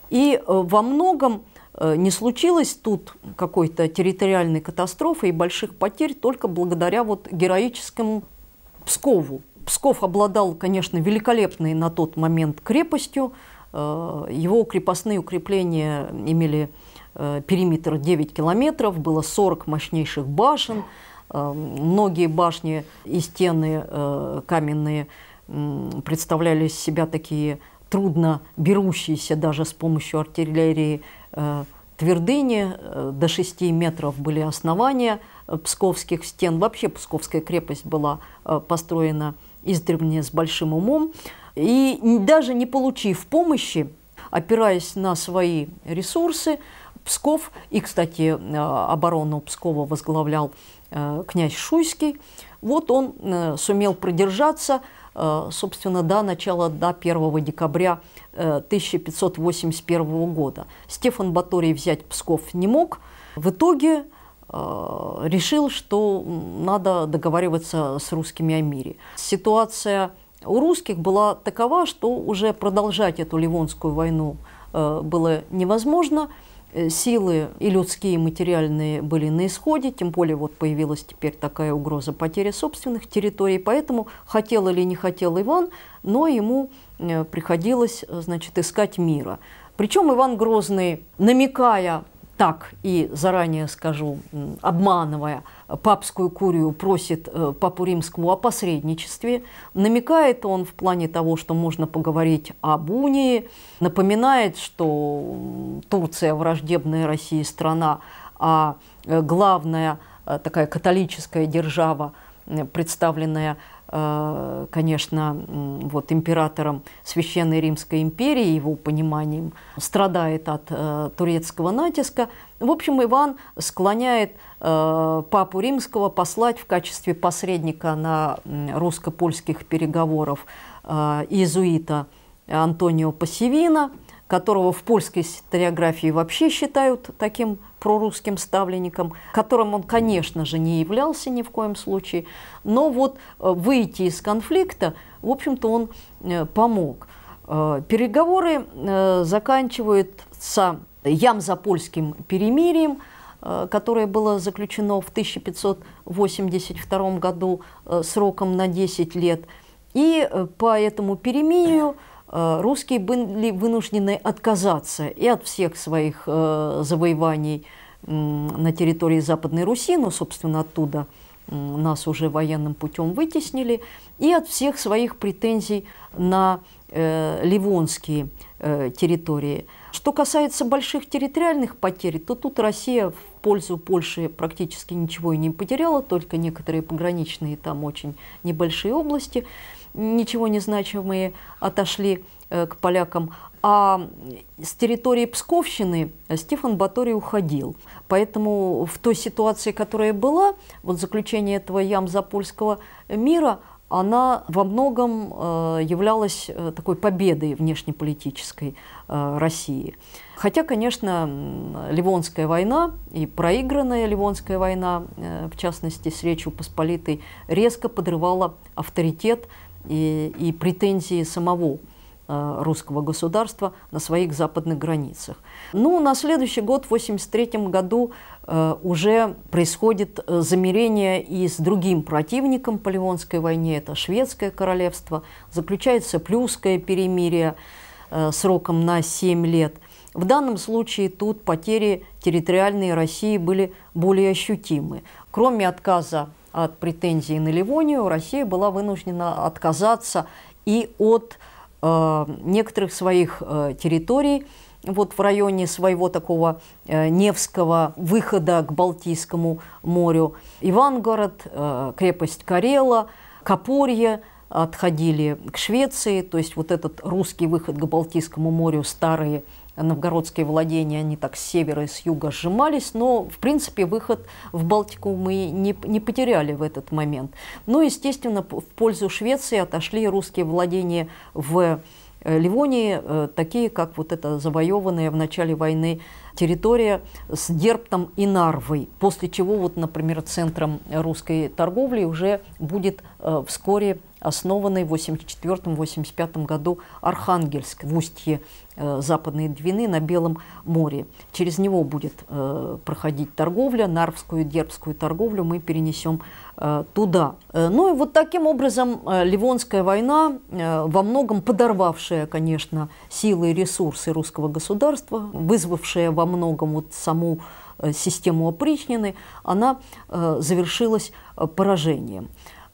[SPEAKER 1] И э, во многом э, не случилось тут какой-то территориальной катастрофы и больших потерь только благодаря вот героическому Пскову. Псков обладал, конечно, великолепной на тот момент крепостью. Э, его крепостные укрепления имели э, периметр 9 километров, было 40 мощнейших башен. Э, многие башни и стены каменные представляли из себя такие трудно берущиеся даже с помощью артиллерии твердыни. До 6 метров были основания псковских стен. Вообще Псковская крепость была построена издревле с большим умом, и даже не получив помощи, опираясь на свои ресурсы, Псков, и, кстати, э, оборону Пскова возглавлял э, князь Шуйский, вот он э, сумел продержаться, собственно, до начала, до 1 декабря 1581 года. Стефан Баторий взять Псков не мог. В итоге Э, решил, что надо договариваться с русскими о мире. Ситуация у русских была такова, что уже продолжать эту Ливонскую войну э, было невозможно. Э, силы и людские, и материальные были на исходе, тем более вот появилась теперь такая угроза потери собственных территорий, поэтому хотел или не хотел Иван, но ему приходилось значит, искать мира. Причем Иван Грозный, намекая так и заранее скажу, обманывая папскую курию, просит э, папу римскому о посредничестве. Намекает он в плане того, что можно поговорить об унии, напоминает, что Турция враждебная России страна, а э, главная э, такая католическая держава, представленная Э, конечно, вот императором Священной Римской империи, его пониманием, страдает от э, турецкого натиска. В общем, Иван склоняет э, папу римского послать в качестве посредника на русско-польских переговоров иезуита Антонио Пассивина – которого в польской историографии вообще считают таким прорусским ставленником, которым он, конечно же, не являлся ни в коем случае, но вот э, выйти из конфликта, в общем-то, он э, помог. Э, переговоры заканчиваются Ямзапольским перемирием, которое было заключено в 1582 году сроком на 10 лет. И по этому перемирию Э, русские были вынуждены отказаться и от всех своих э, завоеваний на территории Западной Руси, но, собственно, оттуда нас уже военным путем вытеснили, и от всех своих претензий на э, ливонские территории. Что касается больших территориальных потерь, то тут Россия в пользу Польши практически ничего и не потеряла, только некоторые пограничные там очень небольшие области – ничего не значимые отошли э, к полякам. А с территории Псковщины э, Стефан Баторий уходил. Поэтому в той ситуации, которая была, вот заключение этого Ямзапольского мира, она во многом э, являлась такой победой внешнеполитической России. Хотя, конечно, Ливонская война и проигранная Ливонская война, в частности, с Речью Посполитой, резко подрывала авторитет и, и претензии самого э, русского государства на своих западных границах. Ну, на следующий год, в 1983 году, э, уже происходит э, замирение и с другим противником по Ливонской войне, это Шведское королевство, заключается Плюсское перемирие сроком на 7 лет. В данном случае тут потери территориальной России были более ощутимы. Кроме отказа от претензий на Ливонию Россия была вынуждена отказаться и от э, некоторых своих э, территорий, вот в районе своего такого э, Невского выхода к Балтийскому морю. Ивангород, э, крепость Карела, Капорье отходили к Швеции, то есть вот этот русский выход к Балтийскому морю, старые новгородские владения, они так с севера и с юга сжимались, но, в принципе, выход в Балтику мы не, не потеряли в этот момент. Ну, естественно, в пользу Швеции отошли русские владения в э, Ливонии, э, такие как вот эта завоеванная в начале войны территория с Дерптом и Нарвой, после чего, вот, например, центром русской торговли уже будет э, вскоре основанный в 1984-1985 году Архангельск в устье Э, Западной Двины на Белом море. Через него будет э, проходить торговля, нарвскую дербскую торговлю мы перенесем э, туда. Ну и вот таким образом Ливонская война, во многом подорвавшая, конечно, силы и ресурсы русского государства, вызвавшая во многом вот саму систему опричнины, она завершилась поражением.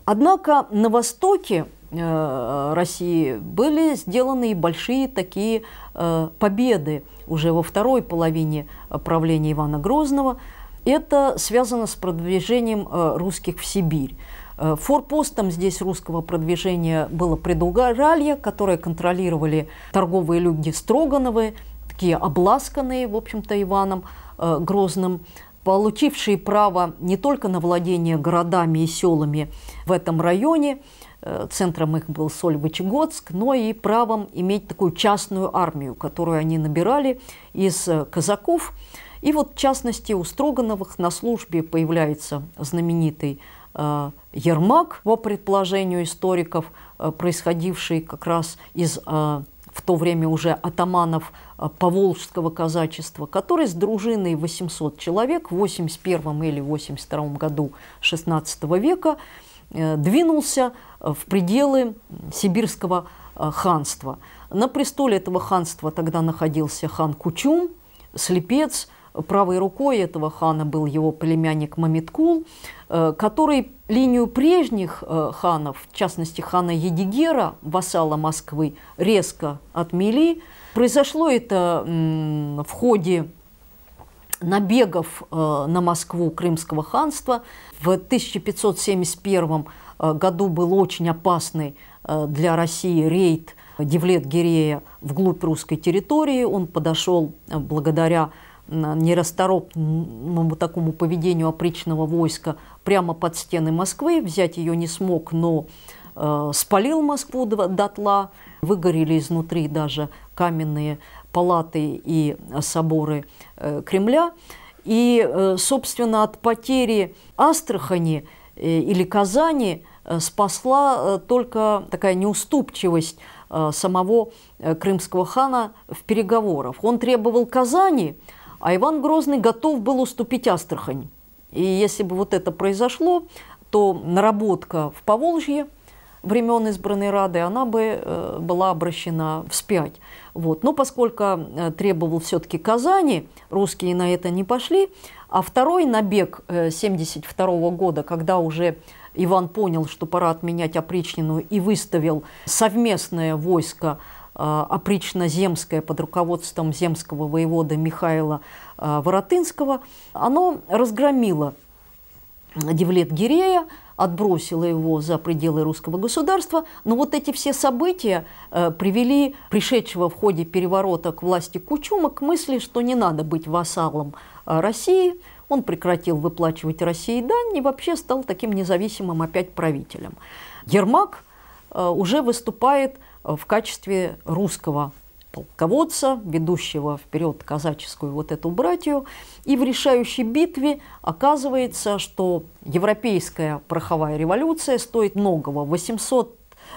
[SPEAKER 1] Однако на Востоке Э, России были сделаны и большие такие э, победы уже во второй половине правления Ивана Грозного. Это связано с продвижением э, русских в Сибирь. Форпостом здесь русского продвижения было Предугоралье, которое контролировали торговые люди Строгановы, такие обласканные, в общем-то, Иваном Грозным получившие право не только на владение городами и селами в этом районе, Э, центром их был Сольвычегодск, но и правом иметь такую частную армию, которую они набирали из э, казаков. И вот, в частности, у Строгановых на службе появляется знаменитый э, Ермак, по предположению историков, происходивший как раз из в то время уже атаманов Поволжского казачества, который с дружиной 800 человек в 81 или 82 году 16 века двинулся в пределы сибирского э, ханства. На престоле этого ханства тогда находился хан Кучум, слепец, правой рукой этого хана был его племянник Мамиткул, э, который линию прежних э, ханов, в частности хана Едигера, вассала Москвы, резко отмели. Произошло это в ходе набегов на Москву Крымского ханства. В 1571 Э, году был очень опасный э, для России рейд Девлет Гирея вглубь русской территории. Он подошел э, благодаря нерасторопному такому поведению опричного войска прямо под стены Москвы. Взять ее не смог, но спалил Москву дотла. Выгорели изнутри даже каменные палаты и соборы Кремля. И, собственно, от потери Астрахани Э, или Казани э, спасла э, только такая неуступчивость самого крымского хана в переговорах. Он требовал Казани, а Иван Грозный готов был уступить Астрахань. И если бы вот это произошло, то наработка в Поволжье времен избранной Рады, она бы была обращена вспять. Вот. Но поскольку требовал все-таки Казани, русские на это не пошли, а второй набег 1972 э, года, когда уже Иван понял, что пора отменять опричнину и выставил совместное войско э, опрично-земское под руководством земского воевода Михаила э, Воротынского, оно разгромило Девлет Гирея, отбросила его за пределы русского государства. Но вот эти все события э, привели пришедшего в ходе переворота к власти Кучума к мысли, что не надо быть вассалом э, России. Он прекратил выплачивать России дань и вообще стал таким независимым опять правителем. Ермак э, уже выступает в качестве русского полководца, ведущего вперед казаческую вот эту братью. И в решающей битве оказывается, что европейская пороховая революция стоит многого. 800,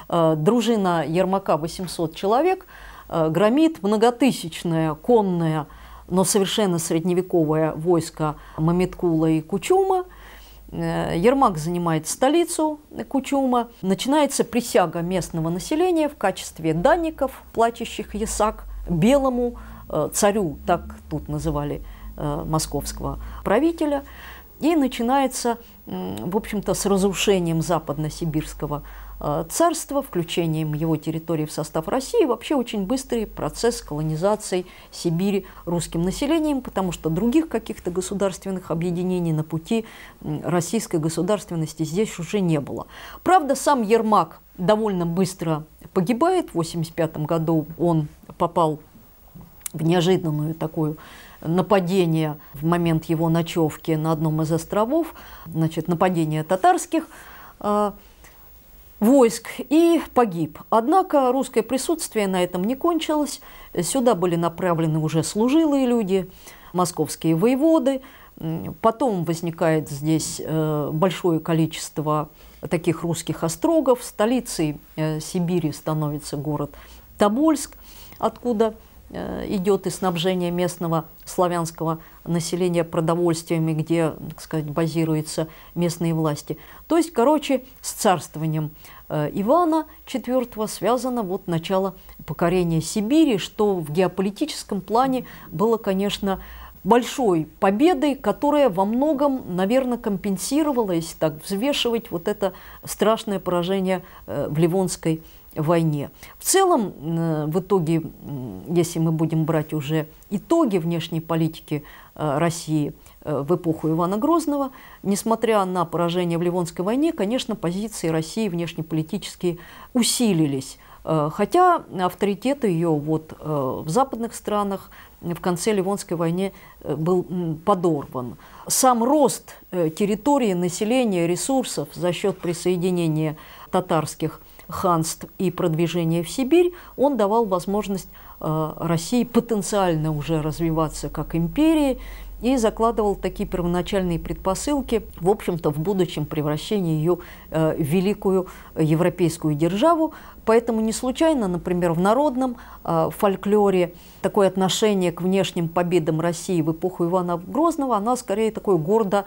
[SPEAKER 1] э, дружина Ермака 800 человек э, громит многотысячное конное, но совершенно средневековое войско Мамиткула и Кучума – Э, Ермак занимает столицу Кучума. Начинается присяга местного населения в качестве данников, плачущих ясак, белому э, царю, так тут называли э, московского правителя. И начинается, в общем-то, с разрушением западно-сибирского Э, царства, включением его территории в состав России, вообще очень быстрый процесс колонизации Сибири русским населением, потому что других каких-то государственных объединений на пути российской государственности здесь уже не было. Правда, сам Ермак довольно быстро погибает. В 1985 году он попал в неожиданную такую нападение в момент его ночевки на одном из островов, значит, нападение татарских э, войск и погиб. Однако русское присутствие на этом не кончилось. Сюда были направлены уже служилые люди, московские воеводы. Потом возникает здесь э, большое количество таких русских острогов. Столицей э, Сибири становится город Тобольск, откуда Э, идет и снабжение местного славянского населения продовольствиями, где, так сказать, базируются местные власти. То есть, короче, с царствованием э, Ивана IV связано вот начало покорения Сибири, что в геополитическом плане было, конечно, большой победой, которая во многом, наверное, компенсировала, если так взвешивать, вот это страшное поражение э, в Ливонской войне. В целом, э, в итоге, если мы будем брать уже итоги внешней политики э, России э, в эпоху Ивана Грозного, несмотря на поражение в Ливонской войне, конечно, позиции России внешнеполитически усилились. Хотя авторитет ее вот в западных странах в конце Ливонской войны был подорван. Сам рост территории, населения, ресурсов за счет присоединения татарских ханств и продвижения в Сибирь, он давал возможность э, России потенциально уже развиваться как империи и закладывал такие первоначальные предпосылки, в общем-то, в будущем превращении ее э, в великую европейскую державу. Поэтому не случайно, например, в народном э, фольклоре такое отношение к внешним победам России в эпоху Ивана Грозного, она скорее такое гордо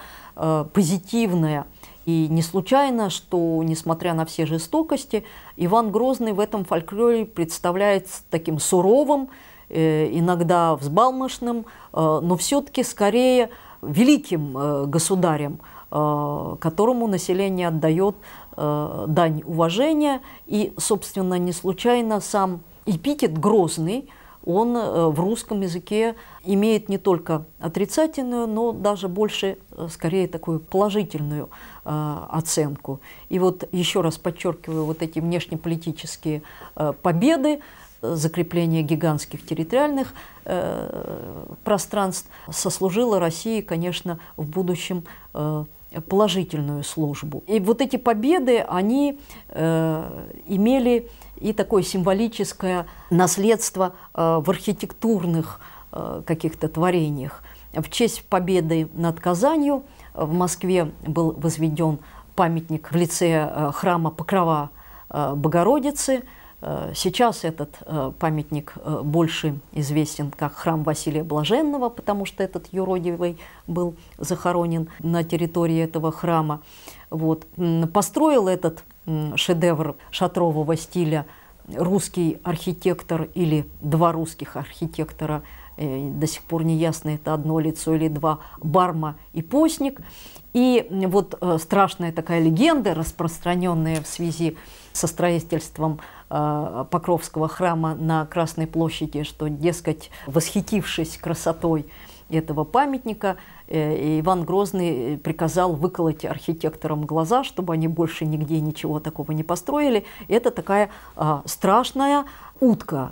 [SPEAKER 1] позитивное, и не случайно, что, несмотря на все жестокости, Иван Грозный в этом фольклоре представляется таким суровым, э, иногда взбалмошным, э, но все-таки скорее великим э, государем, которому население отдает дань уважения. И, собственно, не случайно сам эпитет «грозный» он в русском языке имеет не только отрицательную, но даже больше, скорее, такую положительную а, оценку. И вот еще раз подчеркиваю, вот эти внешнеполитические э, победы, закрепление гигантских территориальных э, пространств сослужило России, конечно, в будущем э, положительную службу. И вот эти победы, они имели и такое символическое наследство в архитектурных каких-то творениях. В честь победы над Казанью э, в Москве был возведен памятник в лице э, храма Покрова э, Богородицы. Сейчас этот памятник больше известен как храм Василия Блаженного, потому что этот юродивый был захоронен на территории этого храма. Вот. Построил этот шедевр шатрового стиля русский архитектор или два русских архитектора – Э, до сих пор не ясно, это одно лицо или два, Барма и Постник. И вот э, страшная такая легенда, распространенная в связи со строительством э, Покровского храма на Красной площади, что, дескать, восхитившись красотой этого памятника, Иван Грозный приказал выколоть архитекторам глаза, чтобы они больше нигде ничего такого не построили. Это такая страшная утка,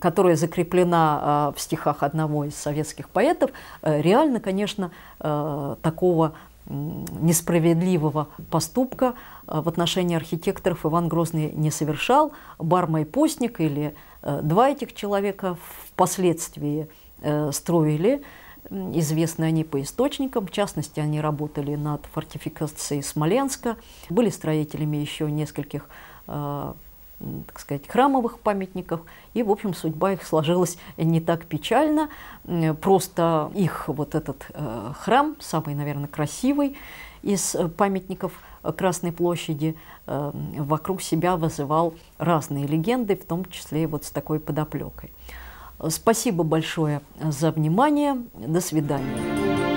[SPEAKER 1] которая закреплена а, в стихах одного из советских поэтов, э, реально, конечно, э, такого несправедливого поступка э, в отношении архитекторов Иван Грозный не совершал. Барма и Постник или два этих человека впоследствии строили известны они по источникам. В частности, они работали над фортификацией Смоленска, были строителями еще нескольких так сказать, храмовых памятников. И, в общем, судьба их сложилась не так печально. Просто их вот этот э, храм, самый, наверное, красивый из э, памятников Красной площади, э, вокруг себя вызывал разные легенды, в том числе и вот с такой подоплекой. Спасибо большое за внимание. До свидания.